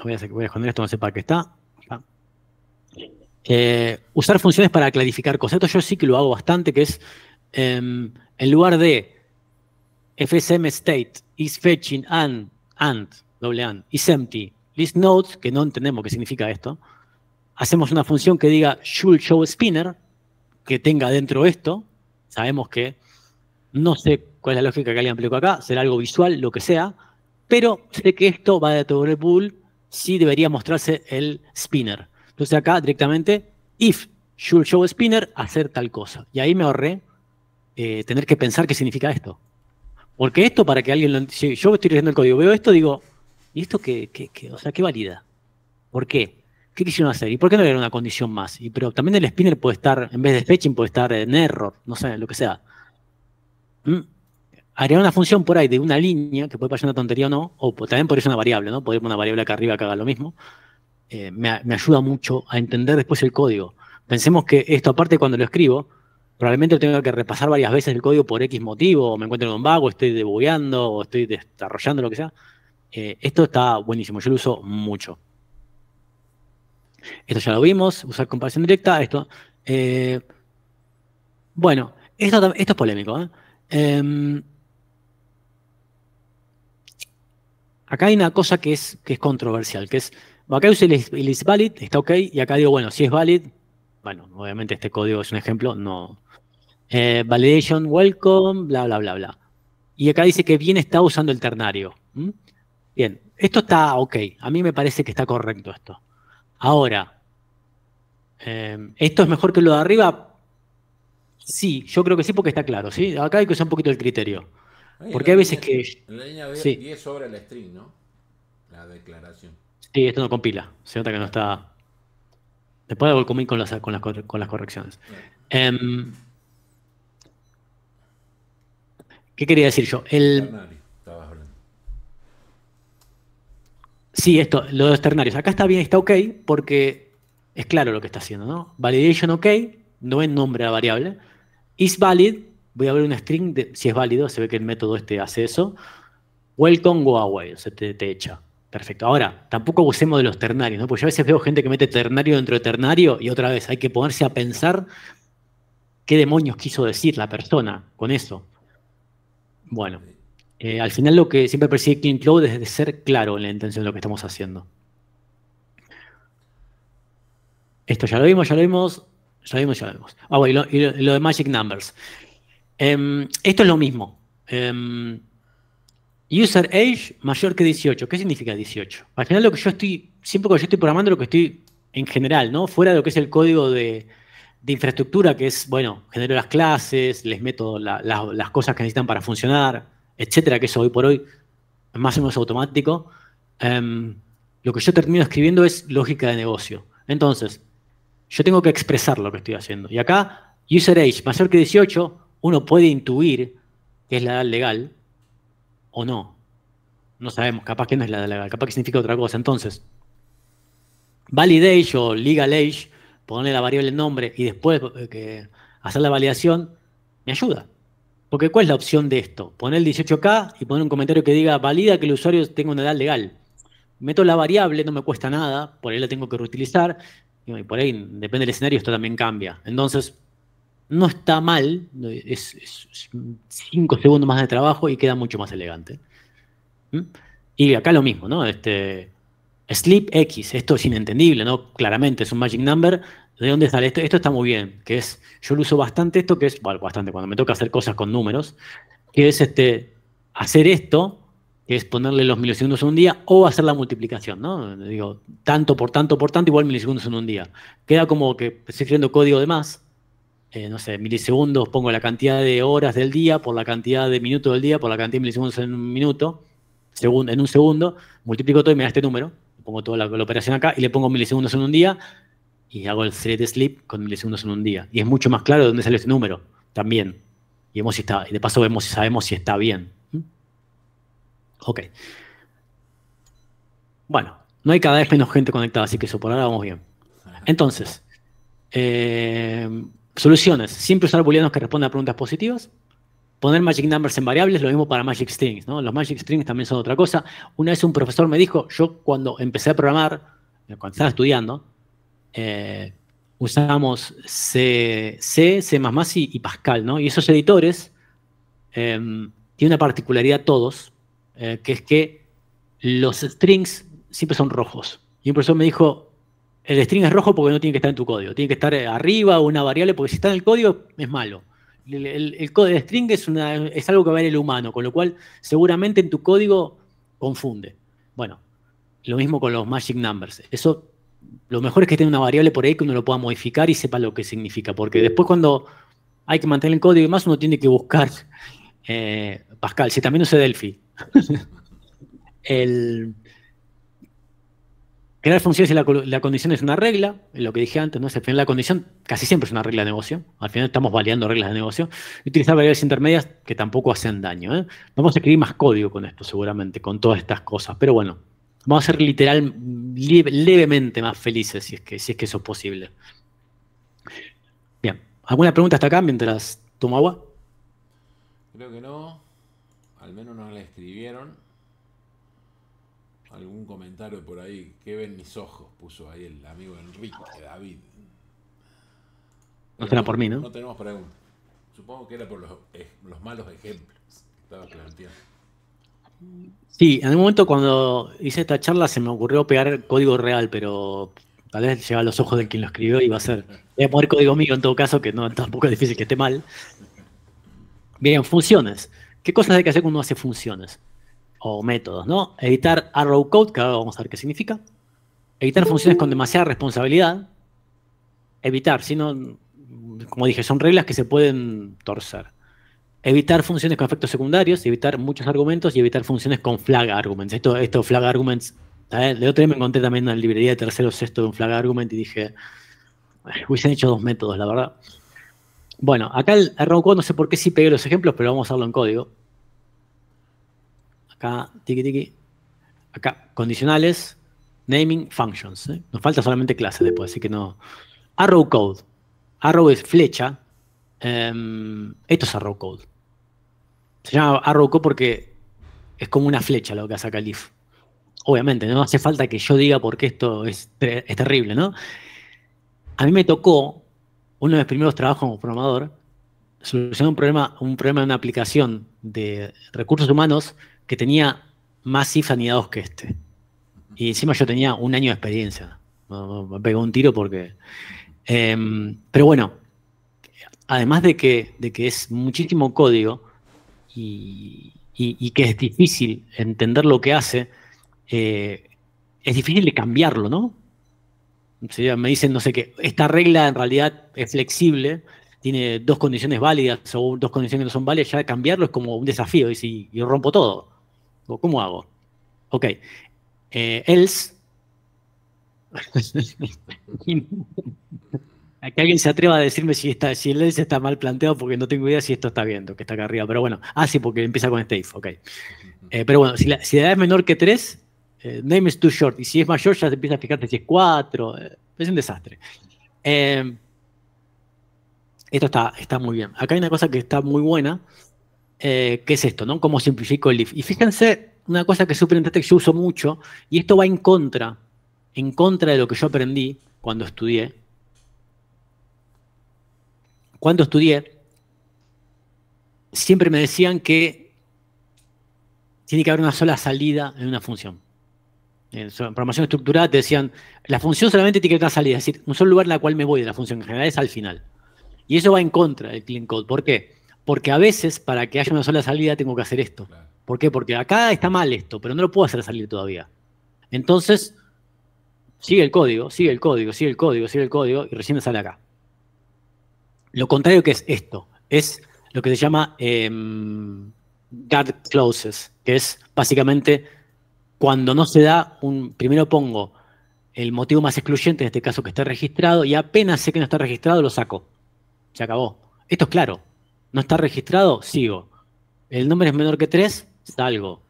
Voy a, esconder esto, no para qué está. Eh, usar funciones para clarificar cosas. Esto yo sí que lo hago bastante, que es em, en lugar de FSM state is fetching and, and, doble and, is empty. List nodes, que no entendemos qué significa esto. Hacemos una función que diga should show spinner, que tenga dentro esto. Sabemos que no sé cuál es la lógica que alguien aplicó acá, será algo visual, lo que sea, pero sé que esto va todo el pool si debería mostrarse el spinner. Entonces acá directamente, if should show spinner, hacer tal cosa. Y ahí me ahorré eh, tener que pensar qué significa esto. Porque esto, para que alguien lo si yo estoy leyendo el código, veo esto, digo, ¿y esto qué, o sea, qué valida? ¿Por qué? ¿Qué quisieron hacer? ¿Y por qué no le dieron una condición más? Y, pero también el spinner puede estar, en vez de fetching, puede estar en error, no sé, lo que sea. Haría ¿Mm? una función por ahí de una línea, que puede pasar una tontería o no, o también podría ser una variable, ¿no? Podría poner una variable acá arriba que haga lo mismo. Eh, me ayuda mucho a entender después el código. Pensemos que esto, aparte cuando lo escribo, probablemente tenga que repasar varias veces el código por X motivo, o me encuentro en un vago, estoy debugueando, o estoy desarrollando lo que sea. Eh, esto está buenísimo, yo lo uso mucho. Esto ya lo vimos, usar comparación directa, esto. Eh, bueno, esto, es polémico. ¿eh? Em, acá hay una cosa que es, que es controversial, que es, acá use el is valid, está ok, y acá digo, bueno, si es valid, bueno, obviamente este código es un ejemplo, no, eh, validation welcome, bla, bla, bla, bla. Y acá dice que bien está usando el ternario. Bien, esto está ok. A mí me parece que está correcto esto. Ahora, em, ¿esto es mejor que lo de arriba? Sí, yo creo que sí porque está claro. ¿sí? Acá hay que usar un poquito el criterio. porque hay veces que... La línea 10 el string, ¿no? La declaración. Sí, esto no compila. Se nota que no está... Después de con con las, con las correcciones. ¿Qué quería decir yo? El... Sí, esto, lo de los ternarios. Acá está bien, está ok, porque es claro lo que está haciendo, ¿no? Validation ok, no es nombre a la variable. Is valid, voy a ver un string, si es válido, se ve que el método este hace eso. Welcome, go away, Se te, te echa. Perfecto. Ahora, tampoco abusemos de los ternarios, ¿no? Porque yo a veces veo gente que mete ternario dentro de ternario y otra vez hay que ponerse a pensar qué demonios quiso decir la persona con eso. Bueno, eh, al final lo que siempre persigue Clean Cloud es de ser claro en la intención de lo que estamos haciendo. Esto ya lo vimos, ya lo vimos, ya lo vimos, ya lo vimos. Ah, bueno, y lo, de Magic Numbers. Em, esto es lo mismo. Em, user age mayor que 18. ¿Qué significa 18? Al final lo que yo estoy, siempre cuando yo estoy programando, lo que estoy en general, ¿no? Fuera de lo que es el código de, de infraestructura, que es, bueno, genero las clases, les meto las cosas que necesitan para funcionar, etcétera, que eso hoy por hoy más o menos automático. Em, lo que yo termino escribiendo es lógica de negocio. Entonces, yo tengo que expresar lo que estoy haciendo. Y acá, user age mayor que 18, uno puede intuir que es la edad legal o no. No sabemos, capaz que no es la edad legal, capaz que significa otra cosa. Entonces, valid age o legal age ponerle la variable nombre y después eh, hacer la validación, me ayuda. Porque ¿cuál es la opción de esto? Poner el 18K y poner un comentario que diga, valida que el usuario tenga una edad legal. Meto la variable, no me cuesta nada, por ahí la tengo que reutilizar, y por ahí, depende del escenario, esto también cambia. Entonces, no está mal, es, 5 segundos más de trabajo y queda mucho más elegante. ¿Mm? Y acá lo mismo, ¿no? Este, Sleep X, esto es inentendible, ¿no? Claramente es un magic number. ¿De dónde sale esto? Esto está muy bien, que es, yo lo uso bastante esto, que es, bueno, bastante, cuando me toca hacer cosas con números, que es este, hacer esto, que es ponerle los milisegundos en un día, o hacer la multiplicación, ¿no? Digo, tanto por tanto por tanto, igual milisegundos en un día. Queda como que estoy escribiendo código de más, eh, no sé, milisegundos, pongo la cantidad de horas del día por la cantidad de minutos del día, por la cantidad de milisegundos en un minuto, en un segundo, multiplico todo y me da este número pongo toda la, operación acá y le pongo milisegundos en un día y hago el thread sleep con milisegundos en un día. Y es mucho más claro de dónde sale este número también. Y, vemos si está, y de paso vemos si sabemos si está bien. ¿Mm? Bueno, no hay cada vez menos gente conectada, así que eso por ahora vamos bien. Entonces, eh, soluciones. Siempre usar booleanos que respondan a preguntas positivas poner magic numbers en variables, lo mismo para magic strings, ¿no? Los magic strings también son otra cosa. Una vez un profesor me dijo, yo cuando empecé a programar, eh, cuando estaba estudiando, eh, usamos C, C, y, Pascal, ¿no? Y esos editores em, tienen una particularidad todos, eh, que es que los strings siempre son rojos. Y un profesor me dijo, el string es rojo porque no tiene que estar en tu código, tiene que estar eh, arriba una variable, porque si está en el código es malo. El, código de string es, es algo que va en el humano, con lo cual seguramente en tu código confunde. Bueno, lo mismo con los magic numbers. Eso lo mejor es que tenga una variable por ahí que uno lo pueda modificar y sepa lo que significa, porque después cuando hay que mantener el código y demás, uno tiene que buscar eh, Pascal, si también sé Delphi. el, Generar funciones y la, condición es una regla, lo que dije antes, ¿no? al final la condición casi siempre es una regla de negocio. Al final estamos validando reglas de negocio. Y utilizar variables intermedias que tampoco hacen daño. ¿eh? Vamos a escribir más código con esto, seguramente, con todas estas cosas. Pero bueno, vamos a ser literal levemente más felices si es que, si es que eso es posible. Bien. ¿Alguna pregunta hasta acá mientras tomo agua? Creo que no. Al menos no la escribieron algún comentario por ahí. ¿Qué ven mis ojos? Puso ahí el amigo Enrique, David. No será por mí, ¿no? No tenemos preguntas Supongo que era por los, eh, malos ejemplos estaba planteando. Sí, en un momento cuando hice esta charla se me ocurrió pegar código real, pero tal vez llega a los ojos de quien lo escribió y va a ser. Voy a poner código mío en todo caso, que no tampoco es difícil que esté mal. Bien, funciones. ¿Qué cosas hay que hacer cuando uno hace funciones? o métodos, ¿no? Evitar arrow code, que ahora vamos a ver qué significa. Evitar uh. funciones con demasiada responsabilidad. Evitar, sino, como dije, son reglas que se pueden torcer. Evitar funciones con efectos secundarios, evitar muchos argumentos y evitar funciones con flag arguments. Esto, esto flag arguments, ¿sabes? ¿eh? de otro día me encontré también en la librería de tercero sexto de un flag argument y dije, hubiesen hecho dos métodos, la verdad. Bueno, acá el arrow code, no sé por qué sí pegué los ejemplos, pero vamos a hacerlo en código. Acá, tiki tiki. Acá, condicionales, naming functions. ¿eh? Nos falta solamente clases después, así que no. Arrow code. Arrow es flecha. Em, esto es arrow code. Se llama arrow code porque es como una flecha lo que saca if. Obviamente, no hace falta que yo diga por qué esto es, terrible, ¿no? A mí me tocó uno de mis primeros trabajos como programador, solucionar un problema, un problema de una aplicación de recursos humanos que tenía más ifs anidados que este. Y encima yo tenía un año de experiencia. Me pegó un tiro porque... Em, pero bueno, además de que, de que es muchísimo código y, que es difícil entender lo que hace, eh, es difícil de cambiarlo, ¿no? me dicen, no sé qué, esta regla en realidad es flexible, tiene dos condiciones válidas o dos condiciones que no son válidas, ya cambiarlo es como un desafío, y si yo rompo todo. ¿Cómo hago? Ok. Eh, else. Aquí alguien se atreva a decirme si, está, si el else está mal planteado porque no tengo idea si esto está viendo, que está acá arriba. Pero bueno, ah, sí, porque empieza con este if, ok. Eh, pero bueno, si la, si edad es menor que 3, eh, name is too short. Y si es mayor, ya te empieza a fijarte si es 4. es un desastre. esto está, está muy bien. Acá hay una cosa que está muy buena, eh, qué es esto, Cómo simplifico el if. Y fíjense una cosa que es interesante que yo uso mucho, y esto va en contra, en contra de lo que yo aprendí cuando estudié. Cuando estudié, siempre me decían que tiene que haber una sola salida en una función. En programación estructurada te decían, la función solamente tiene que tener una salida, es decir, un solo lugar en la cual me voy de la función, en general es al final. Y eso va en contra del clean code. ¿Por qué? porque a veces para que haya una sola salida tengo que hacer esto. ¿Por qué? Porque acá está mal esto, pero no lo puedo hacer salir todavía. Entonces, sigue el código, sigue el código, sigue el código, sigue el código y recién me sale acá. Lo contrario que es esto, es lo que se llama em, guard closes, que es básicamente cuando no se da un, primero pongo el motivo más excluyente, en este caso que está registrado, y apenas sé que no está registrado, lo saco. Se acabó. Esto es claro. ¿No está registrado? Sigo. ¿El nombre es menor que 3? Salgo.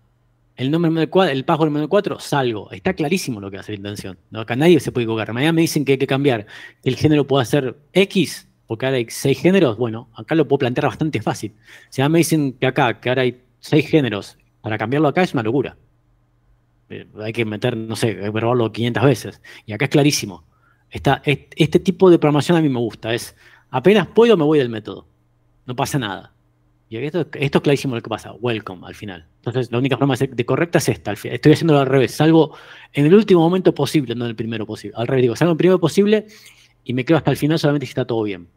¿El nombre es menor que 4? ¿El password es menor 4? Salgo. Está clarísimo lo que hace la intención. Acá nadie se puede equivocar. Mañana me dicen que hay que cambiar. El género puede ser X, porque ahora hay 6 géneros. Bueno, acá lo puedo plantear bastante fácil. Si ahora me dicen que acá, que ahora hay 6 géneros, para cambiarlo acá es una locura. Eh, hay que meter, no sé, hay que probarlo 500 veces. Y acá es clarísimo. Está, este tipo de programación a mí me gusta. Es apenas puedo, me voy del método no pasa nada. Y esto, es clarísimo lo que pasa, welcome al final. Entonces, la única forma de correcta es esta. Estoy haciéndolo al revés, salvo en el último momento posible, no en el primero posible. Al revés, digo, salgo en el primero posible y me quedo hasta el final solamente si está todo bien.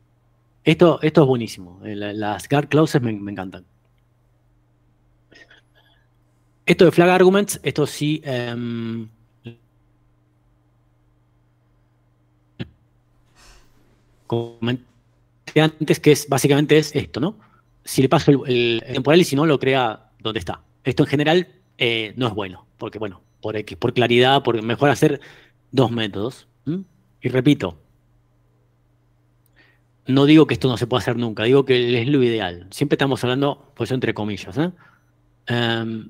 Esto, esto es buenísimo. Eh, las guard clauses me, encantan. Esto de flag arguments, esto sí. Em, antes, que es básicamente es esto, ¿no? Si le paso el, temporal y si no, lo crea donde está. Esto en general eh, no es bueno, porque bueno, por, por claridad, por mejor hacer dos métodos. Y repito, no digo que esto no se pueda hacer nunca, digo que es lo ideal. Siempre estamos hablando, pues entre comillas. ¿eh? Em,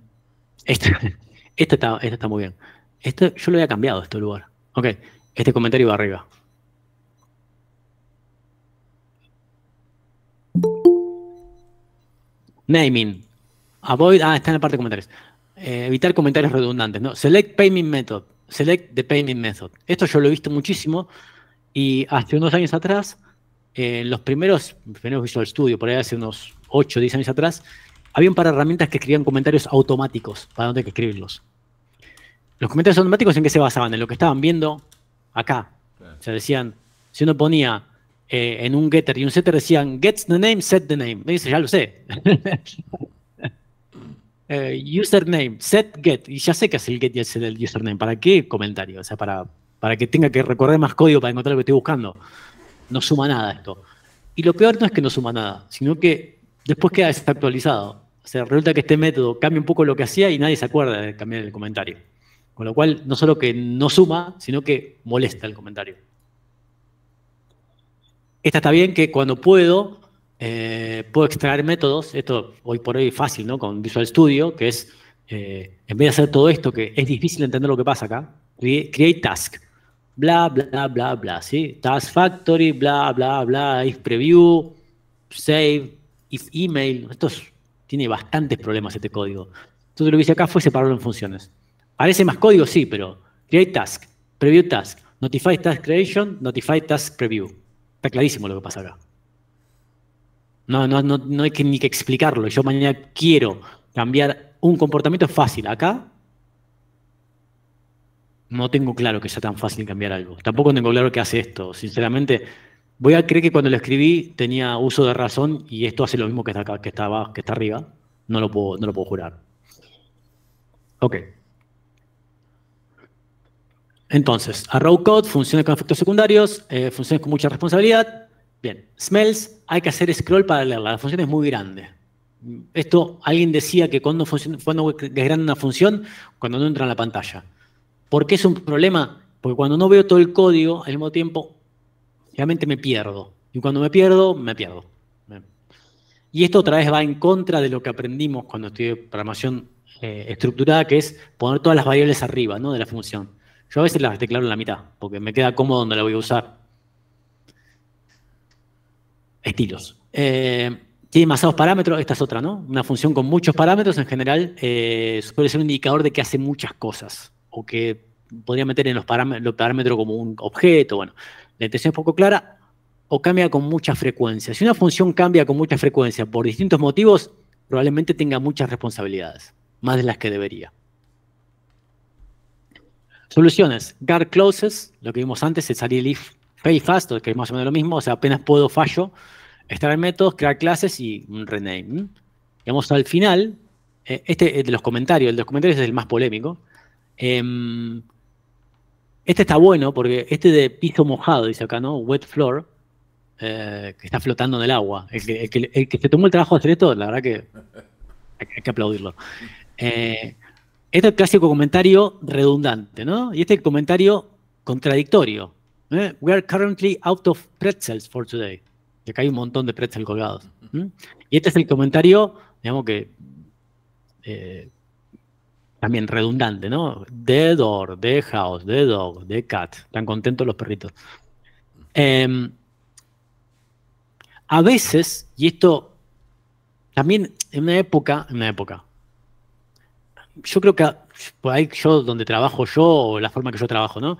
este, este este está, muy bien. Esto, yo lo había cambiado, este lugar. Ok, este comentario va arriba. Naming. Avoid. Ah, está en la parte de comentarios. Eh, evitar comentarios redundantes. ¿no? Select Payment Method. Select the Payment Method. Esto yo lo he visto muchísimo. Y hace unos años atrás, en los primeros, primeros Visual Studio, por ahí hace unos 8 o 10 años atrás, había un par de herramientas que escribían comentarios automáticos, para donde tener que escribirlos. Los comentarios automáticos en qué se basaban? En lo que estaban viendo acá. O sea, decían, si uno ponía eh, en un getter y un setter decían, get the name, set the name. Me dice, ya lo sé. Eh, username, set get. Y ya sé que es el get y es el username. ¿Para qué comentario? O sea, para, para que tenga que recorrer más código para encontrar lo que estoy buscando. No suma nada esto. Y lo peor no es que no suma nada, sino que después queda desactualizado. O sea, resulta que este método cambia un poco lo que hacía y nadie se acuerda de cambiar el comentario. Con lo cual, no solo que no suma, sino que molesta el comentario. Esta está bien que cuando puedo, eh, puedo extraer métodos, esto hoy por hoy es fácil, ¿no? Con Visual Studio, que es, eh, en vez de hacer todo esto, que es difícil entender lo que pasa acá, create task, bla, bla, bla, bla, ¿sí? Task factory, bla, bla, bla, if preview, save, if email, esto tiene bastantes problemas este código. Entonces lo que hice acá fue separarlo en funciones. Parece más código, sí, pero create task, preview task, notify task creation, notify task preview. Está clarísimo lo que pasa acá. No, hay que ni que explicarlo. Yo mañana quiero cambiar un comportamiento fácil. Acá no tengo claro que sea tan fácil cambiar algo. Tampoco tengo claro que hace esto. Sinceramente, voy a creer que cuando lo escribí tenía uso de razón y esto hace lo mismo que está acá, que está, que está arriba. No lo puedo, no lo puedo jurar. Ok. Entonces, Arrow Code, funciones con efectos secundarios, eh, funciones con mucha responsabilidad. Bien, smells, hay que hacer scroll para leerla, la función es muy grande. Esto, alguien decía que cuando, cuando es grande una función, cuando no entra en la pantalla. ¿Por qué es un problema? Porque cuando no veo todo el código al mismo tiempo, realmente me pierdo. Y cuando me pierdo, me pierdo. Y esto otra vez va en contra de lo que aprendimos cuando estudié programación eh, estructurada, que es poner todas las variables arriba de la función. Yo a veces las declaro en la mitad, porque me queda cómodo donde la voy a usar. Estilos. Eh, tiene demasiados parámetros, esta es otra, ¿no? Una función con muchos parámetros en general eh, suele ser un indicador de que hace muchas cosas, o que podría meter en los, los parámetros como un objeto, bueno. La intención es poco clara, o cambia con mucha frecuencia. Si una función cambia con mucha frecuencia por distintos motivos, probablemente tenga muchas responsabilidades, más de las que debería. Soluciones, guard closes, lo que vimos antes, el salir if pay fast, que es más o menos lo mismo, o sea, apenas puedo fallo, estar en métodos, crear clases y un rename. Digamos, al final, eh, este de los comentarios, el de los comentarios es el más polémico. Em, este está bueno porque este de piso mojado, dice acá, ¿no? Wet floor, eh, que está flotando en el agua. El que, se tomó el trabajo de hacer esto, la verdad que hay, que aplaudirlo. Eh, este es el clásico comentario redundante, ¿no? Y este es el comentario contradictorio. We are currently out of pretzels for today. acá hay un montón de pretzels colgados. Y este es el comentario, digamos que eh, también redundante, ¿no? The door, the house, the dog, the cat. Tan contentos los perritos. Em, a veces, y esto también en una época, en una época, yo creo que ahí donde trabajo yo, o la forma que yo trabajo, ¿no?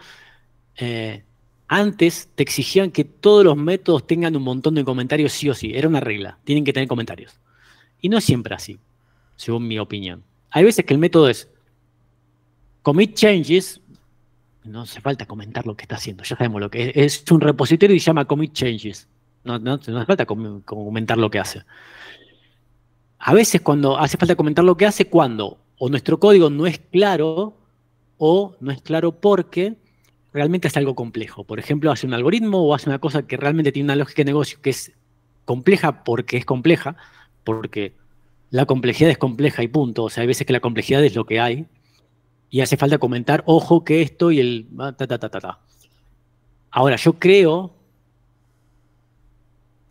Eh, antes te exigían que todos los métodos tengan un montón de comentarios sí o sí. Era una regla. Tienen que tener comentarios. Y no es siempre así, según mi opinión. Hay veces que el método es commit changes. No hace falta comentar lo que está haciendo. Ya sabemos lo que es. Es un repositorio y llama commit changes. No, no, hace falta comentar lo que hace. A veces cuando hace falta comentar lo que hace, cuando o nuestro código no es claro o no es claro porque realmente es algo complejo. Por ejemplo, hace un algoritmo o hace una cosa que realmente tiene una lógica de negocio que es compleja porque es compleja, porque la complejidad es compleja y punto. O sea, hay veces que la complejidad es lo que hay y hace falta comentar, ojo que esto y el ah, ta ta ta ta ta. Ahora, yo creo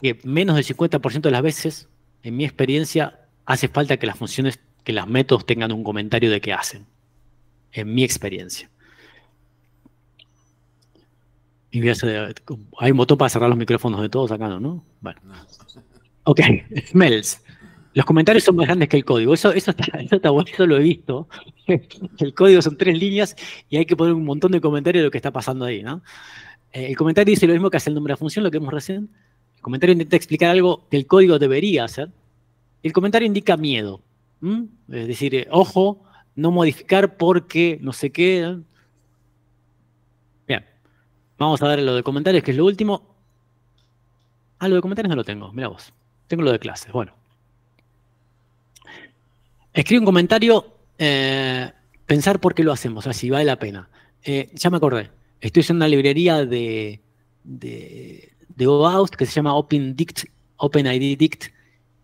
que menos del 50% de las veces, en mi experiencia, hace falta que las funciones que las métodos tengan un comentario de qué hacen, en mi experiencia. hay un botón para cerrar los micrófonos de todos acá, ¿no? Bueno. Ok, smells. Los comentarios son más grandes que el código. Eso, eso, está, eso bueno, eso lo he visto. El código son tres líneas y hay que poner un montón de comentarios de lo que está pasando ahí, ¿no? Eh, el comentario dice lo mismo que hace el nombre de función, lo que hemos recién. El comentario intenta explicar algo que el código debería hacer. El comentario indica miedo. Es decir, eh, ojo, no modificar porque no sé qué. Bien, vamos a darle lo de comentarios, que es lo último. Ah, lo de comentarios no lo tengo, mira vos. Tengo lo de clases, bueno. Escribe un comentario, eh, pensar por qué lo hacemos, así si vale la pena. Eh, ya me acordé, estoy en una librería de, de, que se llama OpenID Dict, Dict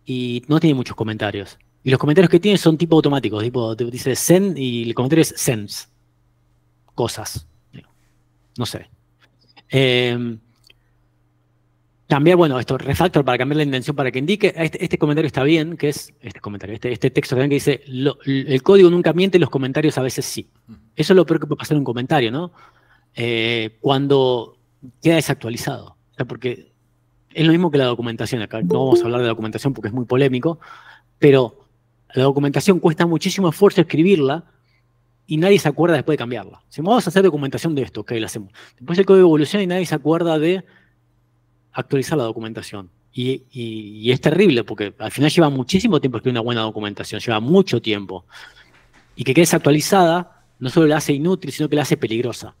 y no tiene muchos comentarios. Y los comentarios que tiene son tipo automáticos, tipo dice send, y el comentario es sends. Cosas. No sé. Eh, em, cambiar, bueno, esto, refactor para cambiar la intención para que indique. Este, este comentario está bien, que es, este comentario, este, este texto que dice, el código nunca miente, los comentarios a veces sí. Mm. Eso es lo peor que puede pasar en un comentario, ¿no? Eh, cuando queda desactualizado. O sea, porque es lo mismo que la documentación acá. No vamos a hablar de documentación porque es muy polémico, pero la documentación cuesta muchísimo esfuerzo escribirla y nadie se acuerda después de cambiarla. Si vamos a hacer documentación de esto, ok, la hacemos. Después el código evoluciona y nadie se acuerda de actualizar la documentación. Y, es terrible porque al final lleva muchísimo tiempo escribir una buena documentación, lleva mucho tiempo. Y que quede actualizada no solo la hace inútil, sino que la hace peligrosa.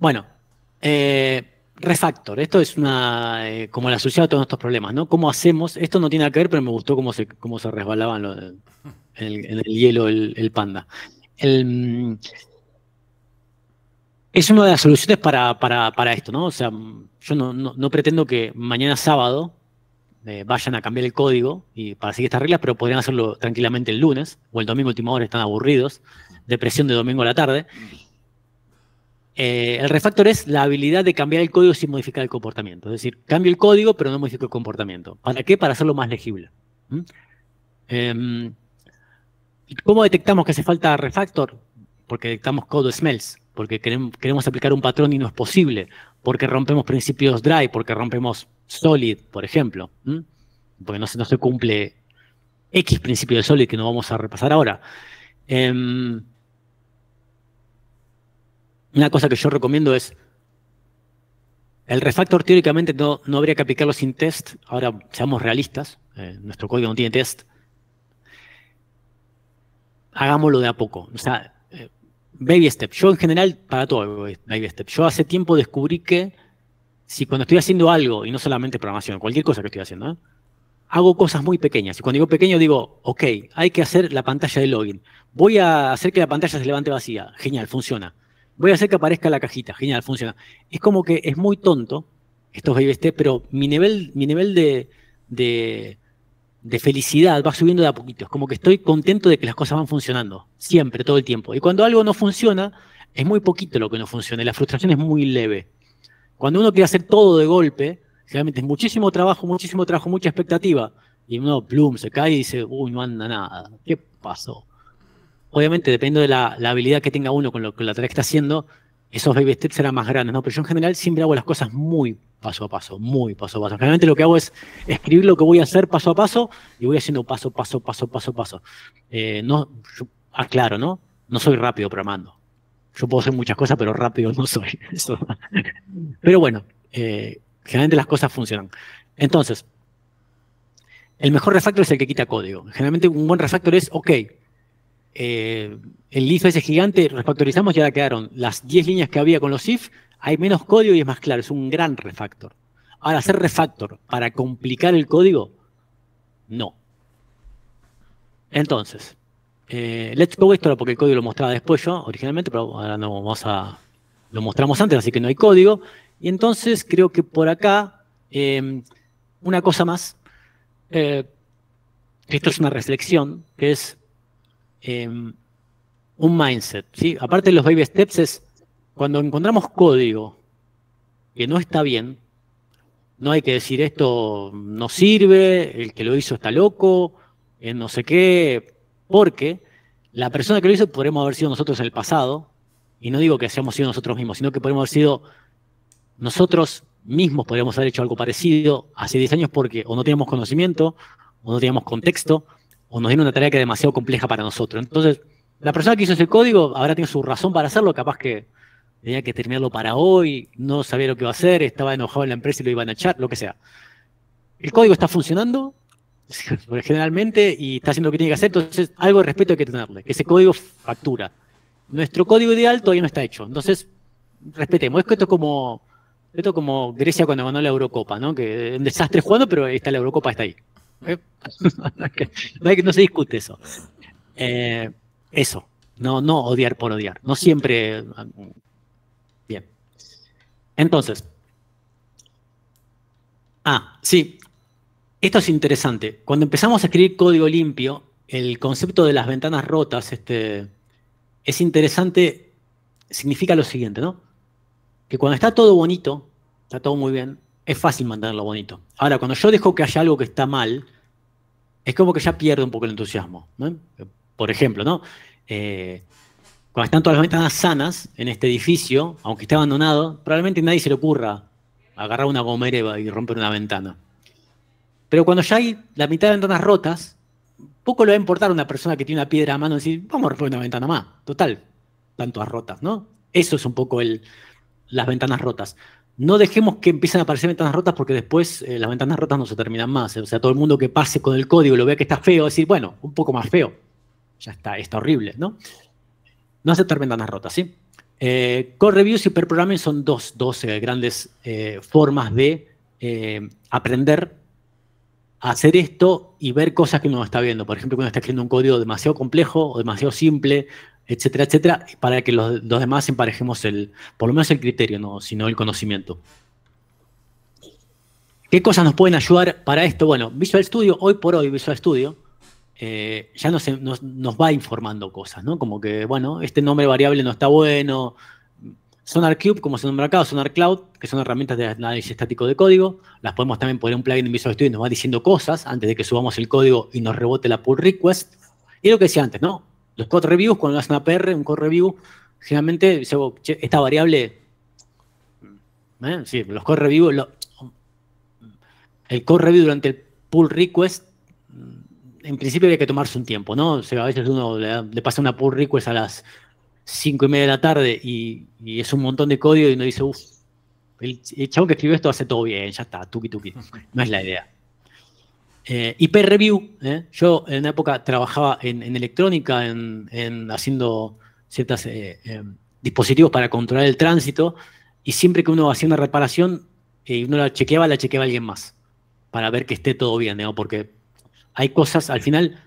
Bueno, eh, refactor. Esto es una, eh, como la solución a todos estos problemas, ¿no? ¿Cómo hacemos? Esto no tiene nada que ver, pero me gustó cómo se, cómo se resbalaban en, el, hielo el, panda. Mm, es una de las soluciones para, para, para esto, ¿no? O sea, yo no, pretendo que mañana sábado eh, vayan a cambiar el código y para seguir estas reglas, pero podrían hacerlo tranquilamente el lunes o el domingo última hora, están aburridos, depresión de domingo a la tarde. Eh, el refactor es la habilidad de cambiar el código sin modificar el comportamiento. Es decir, cambio el código, pero no modifico el comportamiento. ¿Para qué? Para hacerlo más legible. ¿Mm? Em, ¿Cómo detectamos que hace falta refactor? Porque detectamos code smells, porque queremos, aplicar un patrón y no es posible, porque rompemos principios dry, porque rompemos solid, por ejemplo, porque no se, cumple X principio de solid que no vamos a repasar ahora. Em, una cosa que yo recomiendo es, el refactor teóricamente no, no habría que aplicarlo sin test, ahora seamos realistas, eh, nuestro código no tiene test, hagámoslo de a poco, o sea, eh, baby step, yo en general para todo baby step, yo hace tiempo descubrí que si cuando estoy haciendo algo, y no solamente programación, cualquier cosa que estoy haciendo, ¿eh? hago cosas muy pequeñas. Y cuando digo pequeño, digo, ok, hay que hacer la pantalla de login. Voy a hacer que la pantalla se levante vacía. Genial, funciona voy a hacer que aparezca la cajita, genial, funciona. Es como que es muy tonto estos baby steps, pero mi nivel, mi nivel de, de, de, felicidad va subiendo de a poquito. Es como que estoy contento de que las cosas van funcionando, siempre, todo el tiempo. Y cuando algo no funciona, es muy poquito lo que no funciona, la frustración es muy leve. Cuando uno quiere hacer todo de golpe, realmente es muchísimo trabajo, muchísimo trabajo, mucha expectativa. Y uno, plum, se cae y dice, uy, no anda nada, ¿qué pasó? obviamente, dependiendo de la, habilidad que tenga uno con, lo, que la tarea está haciendo, esos baby steps serán más grandes, ¿no? Pero yo en general siempre hago las cosas muy paso a paso, muy paso a paso. Generalmente lo que hago es escribir lo que voy a hacer paso a paso y voy haciendo paso, paso, paso, paso, paso. Eh, no, aclaro, ¿no? No soy rápido programando. Yo puedo hacer muchas cosas, pero rápido no soy. Eso. Pero bueno, eh, generalmente las cosas funcionan. Entonces, el mejor refactor es el que quita código. Generalmente un buen refactor es, ok, eh, el if ese gigante, refactorizamos y ahora quedaron las 10 líneas que había con los if, hay menos código y es más claro, es un gran refactor. Ahora, hacer refactor para complicar el código, no. Entonces, eh, let's go esto porque el código lo mostraba después yo originalmente, pero ahora no vamos a. Lo mostramos antes, así que no hay código. Y entonces creo que por acá, em, una cosa más, eh, esto es una reflexión, que es Em, un mindset. ¿sí? Aparte de los baby steps es cuando encontramos código que no está bien, no hay que decir esto no sirve, el que lo hizo está loco, eh, no sé qué, porque la persona que lo hizo podríamos haber sido nosotros en el pasado, y no digo que seamos sido nosotros mismos, sino que podemos haber sido nosotros mismos, podríamos haber hecho algo parecido hace 10 años porque o no teníamos conocimiento, o no teníamos contexto, o nos dieron una tarea que es demasiado compleja para nosotros. Entonces, la persona que hizo ese código ahora tiene su razón para hacerlo, capaz que tenía que terminarlo para hoy, no sabía lo que iba a hacer, estaba enojado en la empresa y lo iban a echar, lo que sea. El código está funcionando generalmente y está haciendo lo que tiene que hacer, entonces algo de respeto hay que tenerle, que ese código factura. Nuestro código ideal todavía no está hecho, entonces respetemos. Es que esto es como, esto como Grecia cuando ganó la Eurocopa, ¿no? que es un desastre jugando, pero está la Eurocopa, está ahí. ¿Eh? no, no se discute eso. Eh, eso, no, no odiar por odiar, no siempre... Ah, bien. Entonces, ah, sí, esto es interesante. Cuando empezamos a escribir código limpio, el concepto de las ventanas rotas este, es interesante, significa lo siguiente, ¿no? Que cuando está todo bonito, está todo muy bien, es fácil mantenerlo bonito. Ahora, cuando yo dejo que haya algo que está mal, es como que ya pierdo un poco el entusiasmo. Por ejemplo, ¿no? Eh, cuando están todas las ventanas sanas en este edificio, aunque esté abandonado, probablemente nadie se le ocurra agarrar una gomera y romper una ventana. Pero cuando ya hay la mitad de ventanas rotas, poco le va a importar a una persona que tiene una piedra a mano decir, vamos a romper una ventana más. Total, tanto rotas, ¿no? Eso es un poco el, las ventanas rotas no dejemos que empiecen a aparecer ventanas rotas porque después eh, las ventanas rotas no se terminan más. O sea, todo el mundo que pase con el código lo vea que está feo, decir, bueno, un poco más feo. Ya está, está horrible, ¿no? No aceptar ventanas rotas, ¿sí? Eh, core reviews y per programming son dos, eh, grandes formas de aprender a hacer esto y ver cosas que uno está viendo. Por ejemplo, cuando está escribiendo un código demasiado complejo o demasiado simple etcétera, etcétera, para que los, dos demás emparejemos el, por lo menos el criterio, no, sino el conocimiento. ¿Qué cosas nos pueden ayudar para esto? Bueno, Visual Studio, hoy por hoy Visual Studio, eh, ya nos, nos, va informando cosas, ¿no? Como que, bueno, este nombre variable no está bueno. SonarCube, como se nombra acá, SonarCloud, Sonar que son herramientas de análisis estático de código. Las podemos también poner un plugin en Visual Studio y nos va diciendo cosas antes de que subamos el código y nos rebote la pull request. Y lo que decía antes, ¿no? Los code reviews, cuando hacen una PR, un code review, generalmente esta variable, ¿eh? los code reviews el code review durante el pull request, mm, en principio había que tomarse un tiempo, ¿no? O sea, a veces uno le, pasa una pull request a las 5 y media de la tarde y, es un montón de código y uno dice, uff, el, el chavo que escribió esto hace todo bien, ya está, tuki tuki. No es la idea. Eh, IP Review, ¿eh? yo en una época trabajaba en, electrónica, en, haciendo ciertos eh, eh, dispositivos para controlar el tránsito, y siempre que uno hacía una reparación y uno la chequeaba, la chequeaba alguien más, para ver que esté todo bien, porque hay cosas, al final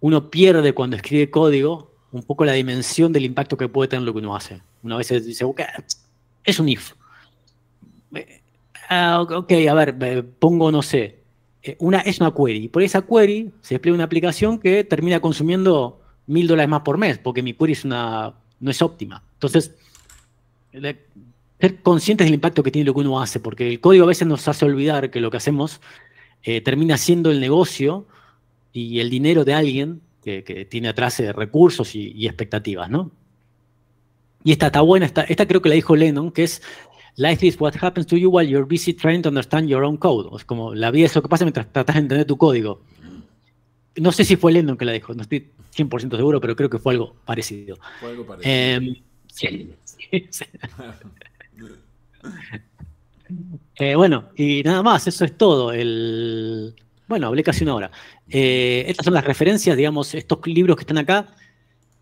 uno pierde cuando escribe código un poco la dimensión del impacto que puede tener lo que uno hace. Una vez dice, es un if. Ah, ok, a ver, pongo, no sé, eh, una una query. Por esa query se despliega una aplicación que termina consumiendo mil dólares más por mes, porque mi query es una, no es óptima. Entonces, eh, ser conscientes del impacto que tiene lo que uno hace, porque el código a veces nos hace olvidar que lo que hacemos eh, termina siendo el negocio y el dinero de alguien que, tiene atrás recursos y, expectativas, ¿no? Y esta está buena, esta, esta creo que la dijo Lennon, que es Life is what happens to you while you're busy trying to understand your own code. Es como la vida es lo que pasa mientras tratas de entender tu código. No sé si fue Lennon que la dijo, no estoy 100% seguro, pero creo que fue algo parecido. Fue algo parecido. Em, eh, bueno, y nada más, eso es todo. Bueno, hablé casi una hora. Eh, estas son las referencias, digamos, estos libros que están acá.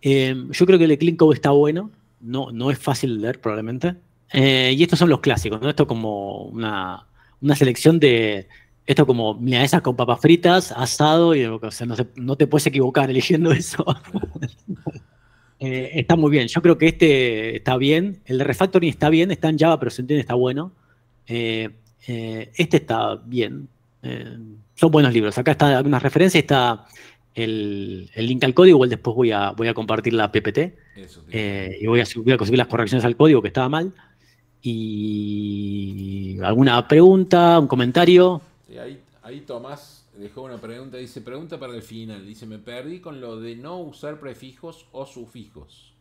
Em, yo creo que el de Clean Code está bueno, no, no es fácil de leer probablemente. Eh, y estos son los clásicos, ¿no? Esto como una, selección de. Esto como esas con papas fritas, asado, y o sea, no, te puedes equivocar eligiendo eso. Eh, está muy bien. Yo creo que este está bien. El de refactoring está bien, está en Java, pero se entiende, está bueno. Eh, este está bien. son buenos libros. Acá está algunas referencia está el, link al código, igual después voy a, voy a compartir la PPT y voy a, voy a, conseguir las correcciones al código que estaba mal. Y alguna pregunta, un comentario. ahí, Tomás dejó una pregunta, dice, pregunta para el final, dice, me perdí con lo de no usar prefijos o sufijos.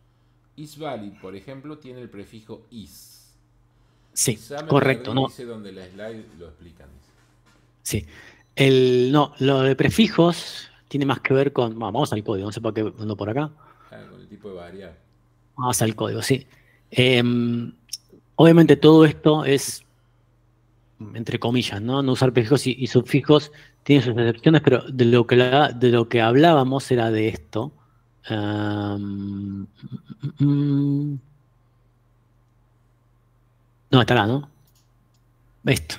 Is valid, por ejemplo, tiene el prefijo is. Sí, correcto, ¿no? la slide lo explican. Sí, el, no, lo de prefijos tiene más que ver con, vamos al código, no sé por qué ando por acá. Claro, con el tipo de variable. Vamos al código, sí. Eh, Obviamente todo esto es, entre comillas, ¿no? No usar prefijos y, subfijos. sufijos tiene sus excepciones, pero de lo que, de lo que hablábamos era de esto. No, está no, estará, ¿no? Esto.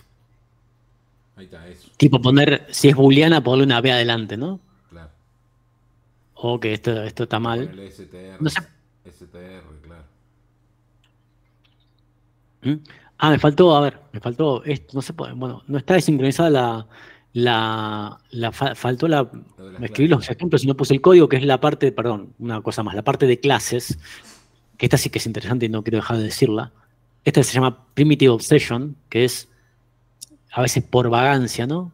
Ahí está, eso. Tipo poner, si es booleana, ponerle una B adelante, ¿no? Claro. O que esto, está mal. STR, no sé. STR, claro. ¿Mm? Ah, me faltó, a ver, me faltó, esto, no puede, bueno, no está desincronizada la, la, faltó la, me escribí los ejemplos y no puse el código, que es la parte, perdón, una cosa más, la parte de clases, que esta sí que es interesante y no quiero dejar de decirla, esta se llama Primitive Obsession, que es a veces por vagancia, ¿no?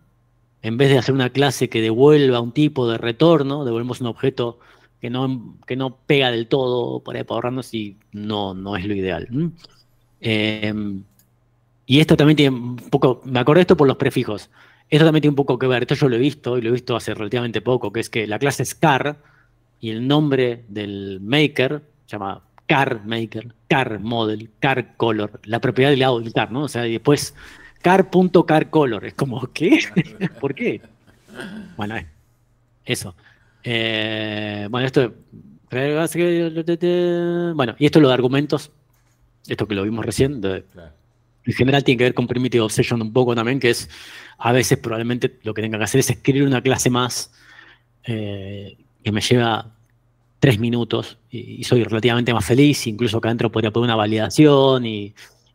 En vez de hacer una clase que devuelva un tipo de retorno, devolvemos un objeto que no, que no pega del todo, por ahí para ahorrarnos y no, no es lo ideal. Em, y esto también tiene un poco, me acordé esto por los prefijos, esto también tiene un poco que ver, esto yo lo he visto y lo he visto hace relativamente poco, que es que la clase es car y el nombre del maker, se llama car maker, car model, car color, la propiedad del lado del car, ¿no? O sea, y después car.carcolor. color, es como, ¿qué? ¿Por qué? Bueno, eh, eso. Eh, bueno, esto... Bueno, y esto es lo de argumentos esto que lo vimos recién, en general tiene que ver con Primitive Obsession un poco también, que es a veces probablemente lo que tenga que hacer es escribir una clase más eh, que me lleva tres minutos y, soy relativamente más feliz, incluso acá adentro podría poner una validación y,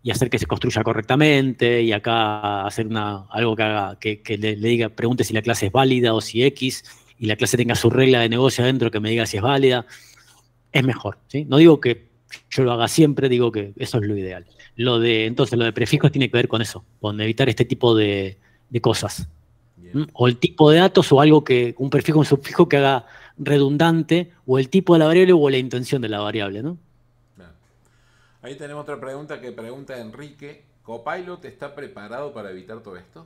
hacer que se construya correctamente y acá hacer una, algo que, haga, que, le, diga, pregunte si la clase es válida o si X y la clase tenga su regla de negocio adentro que me diga si es válida, es mejor. No digo que yo lo haga siempre, digo que eso es lo ideal. Lo de, entonces, lo de prefijos tiene que ver con eso, con evitar este tipo de, cosas. ¿Mm? O el tipo de datos o algo que, un prefijo, un sufijo que haga redundante, o el tipo de la variable o la intención de la variable, ¿no? Ahí tenemos otra pregunta que pregunta Enrique. ¿Copilot está preparado para evitar todo esto?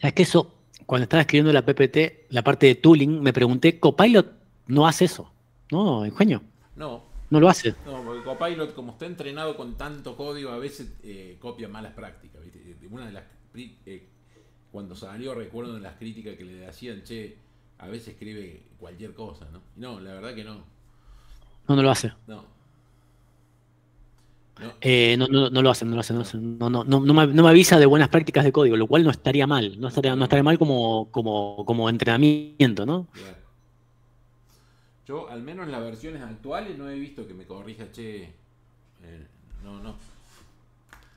Es que eso, cuando estaba escribiendo la PPT, la parte de tooling, me pregunté, ¿Copilot no hace eso? No, ingenio. No. No lo hace. No, porque Copilot, como está entrenado con tanto código, a veces eh, copia malas prácticas. Eh, una de las. Eh, cuando salió, recuerdo de las críticas que le hacían, che, a veces escribe cualquier cosa, ¿no? No, la verdad que no. No, lo hace. No. No. no, lo hacen, no lo hacen, no, No, me, no, me, avisa de buenas prácticas de código, lo cual no estaría mal, no estaría, no estaría mal como, como, como entrenamiento, ¿no? Yo, al menos en las versiones actuales, no he visto que me corrija, che. Eh, no, no.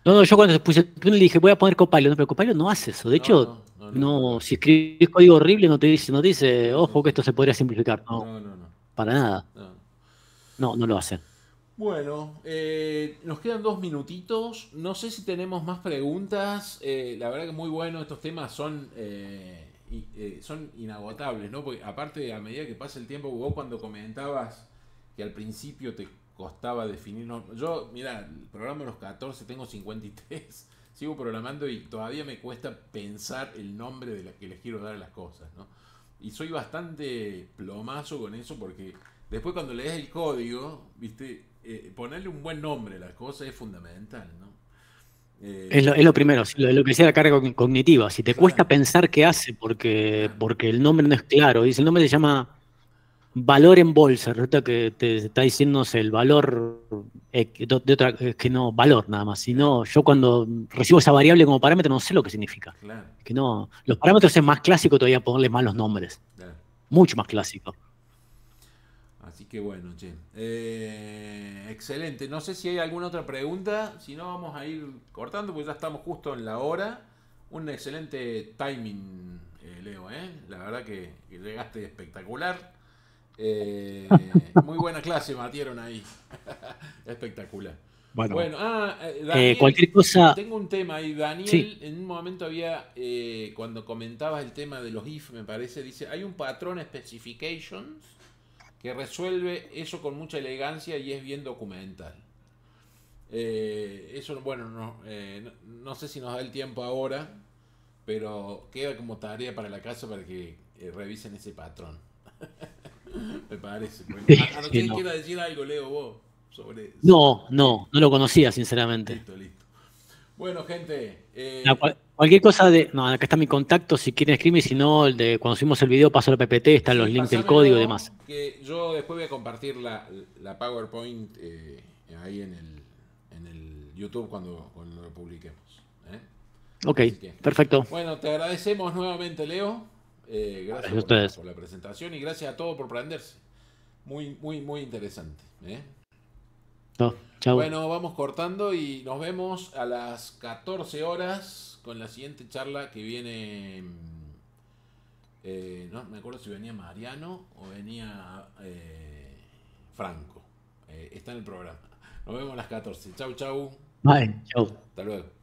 No, no, yo cuando se puse le dije, voy a poner Copilot, no, pero Copilot no hace eso. De hecho, no, si escribes código horrible, no te dice, no dice, ojo que esto se podría simplificar. No, no, no. Para nada. No, no, lo hacen. Bueno, eh, nos quedan dos minutitos. No sé si tenemos más preguntas. Eh, la verdad que muy bueno, estos temas son... Eh, son inagotables, ¿no? Porque aparte, a medida que pasa el tiempo, vos cuando comentabas que al principio te costaba definir. yo, mira, el programa de los 14, tengo 53, sigo programando y todavía me cuesta pensar el nombre de la que les quiero dar a las cosas, ¿no? Y soy bastante plomazo con eso porque después cuando lees el código, viste, eh, ponerle un buen nombre a las cosas es fundamental, ¿no? Eh, es, lo, primero, lo, que decía la carga cognitiva. Si te cuesta pensar qué hace porque, porque el nombre no es claro, dice el nombre se llama valor en bolsa, resulta que te está diciendo el valor de otra, es que no, valor nada más, sino yo cuando recibo esa variable como parámetro no sé lo que significa. Que no, los parámetros es más clásico todavía ponerle malos nombres. Mucho más clásico. Así que bueno, che. Eh, excelente. No sé si hay alguna otra pregunta. Si no, vamos a ir cortando porque ya estamos justo en la hora. Un excelente timing, eh, Leo. ¿eh? La verdad que, llegaste espectacular. Eh, muy buena clase matieron ahí. espectacular. Bueno, ah, Daniel, cualquier cosa. Tengo un tema ahí. Daniel, en un momento había, cuando comentabas el tema de los if, me parece, dice: hay un patrón specifications que resuelve eso con mucha elegancia y es bien documental. Eh, eso, bueno, eh, no, no, sé si nos da el tiempo ahora, pero queda como tarea para la casa para que eh, revisen ese patrón. Me parece. Bueno, no. decir algo, Leo, vos? No, no, no lo conocía, sinceramente. Listo, listo. Bueno, gente. Cualquier cosa de. No, acá está mi contacto si quieren escribirme. Si no, el de, cuando subimos el video, paso el PPT, están los links del código y demás. yo después voy a compartir la, PowerPoint eh, ahí en el, YouTube cuando, lo publiquemos. ¿eh? Ok, perfecto. Bueno, te agradecemos nuevamente, Leo. Eh, gracias, por, por la presentación y gracias a todos por prenderse. Muy, muy, muy interesante. chao. Bueno, vamos cortando y nos vemos a las 14 horas con la siguiente charla que viene. Mm, eh, no me acuerdo si venía Mariano o venía eh, Franco. Eh, está en el programa. Nos vemos a las 14. Chau, chau. Bye, chau. Hasta luego.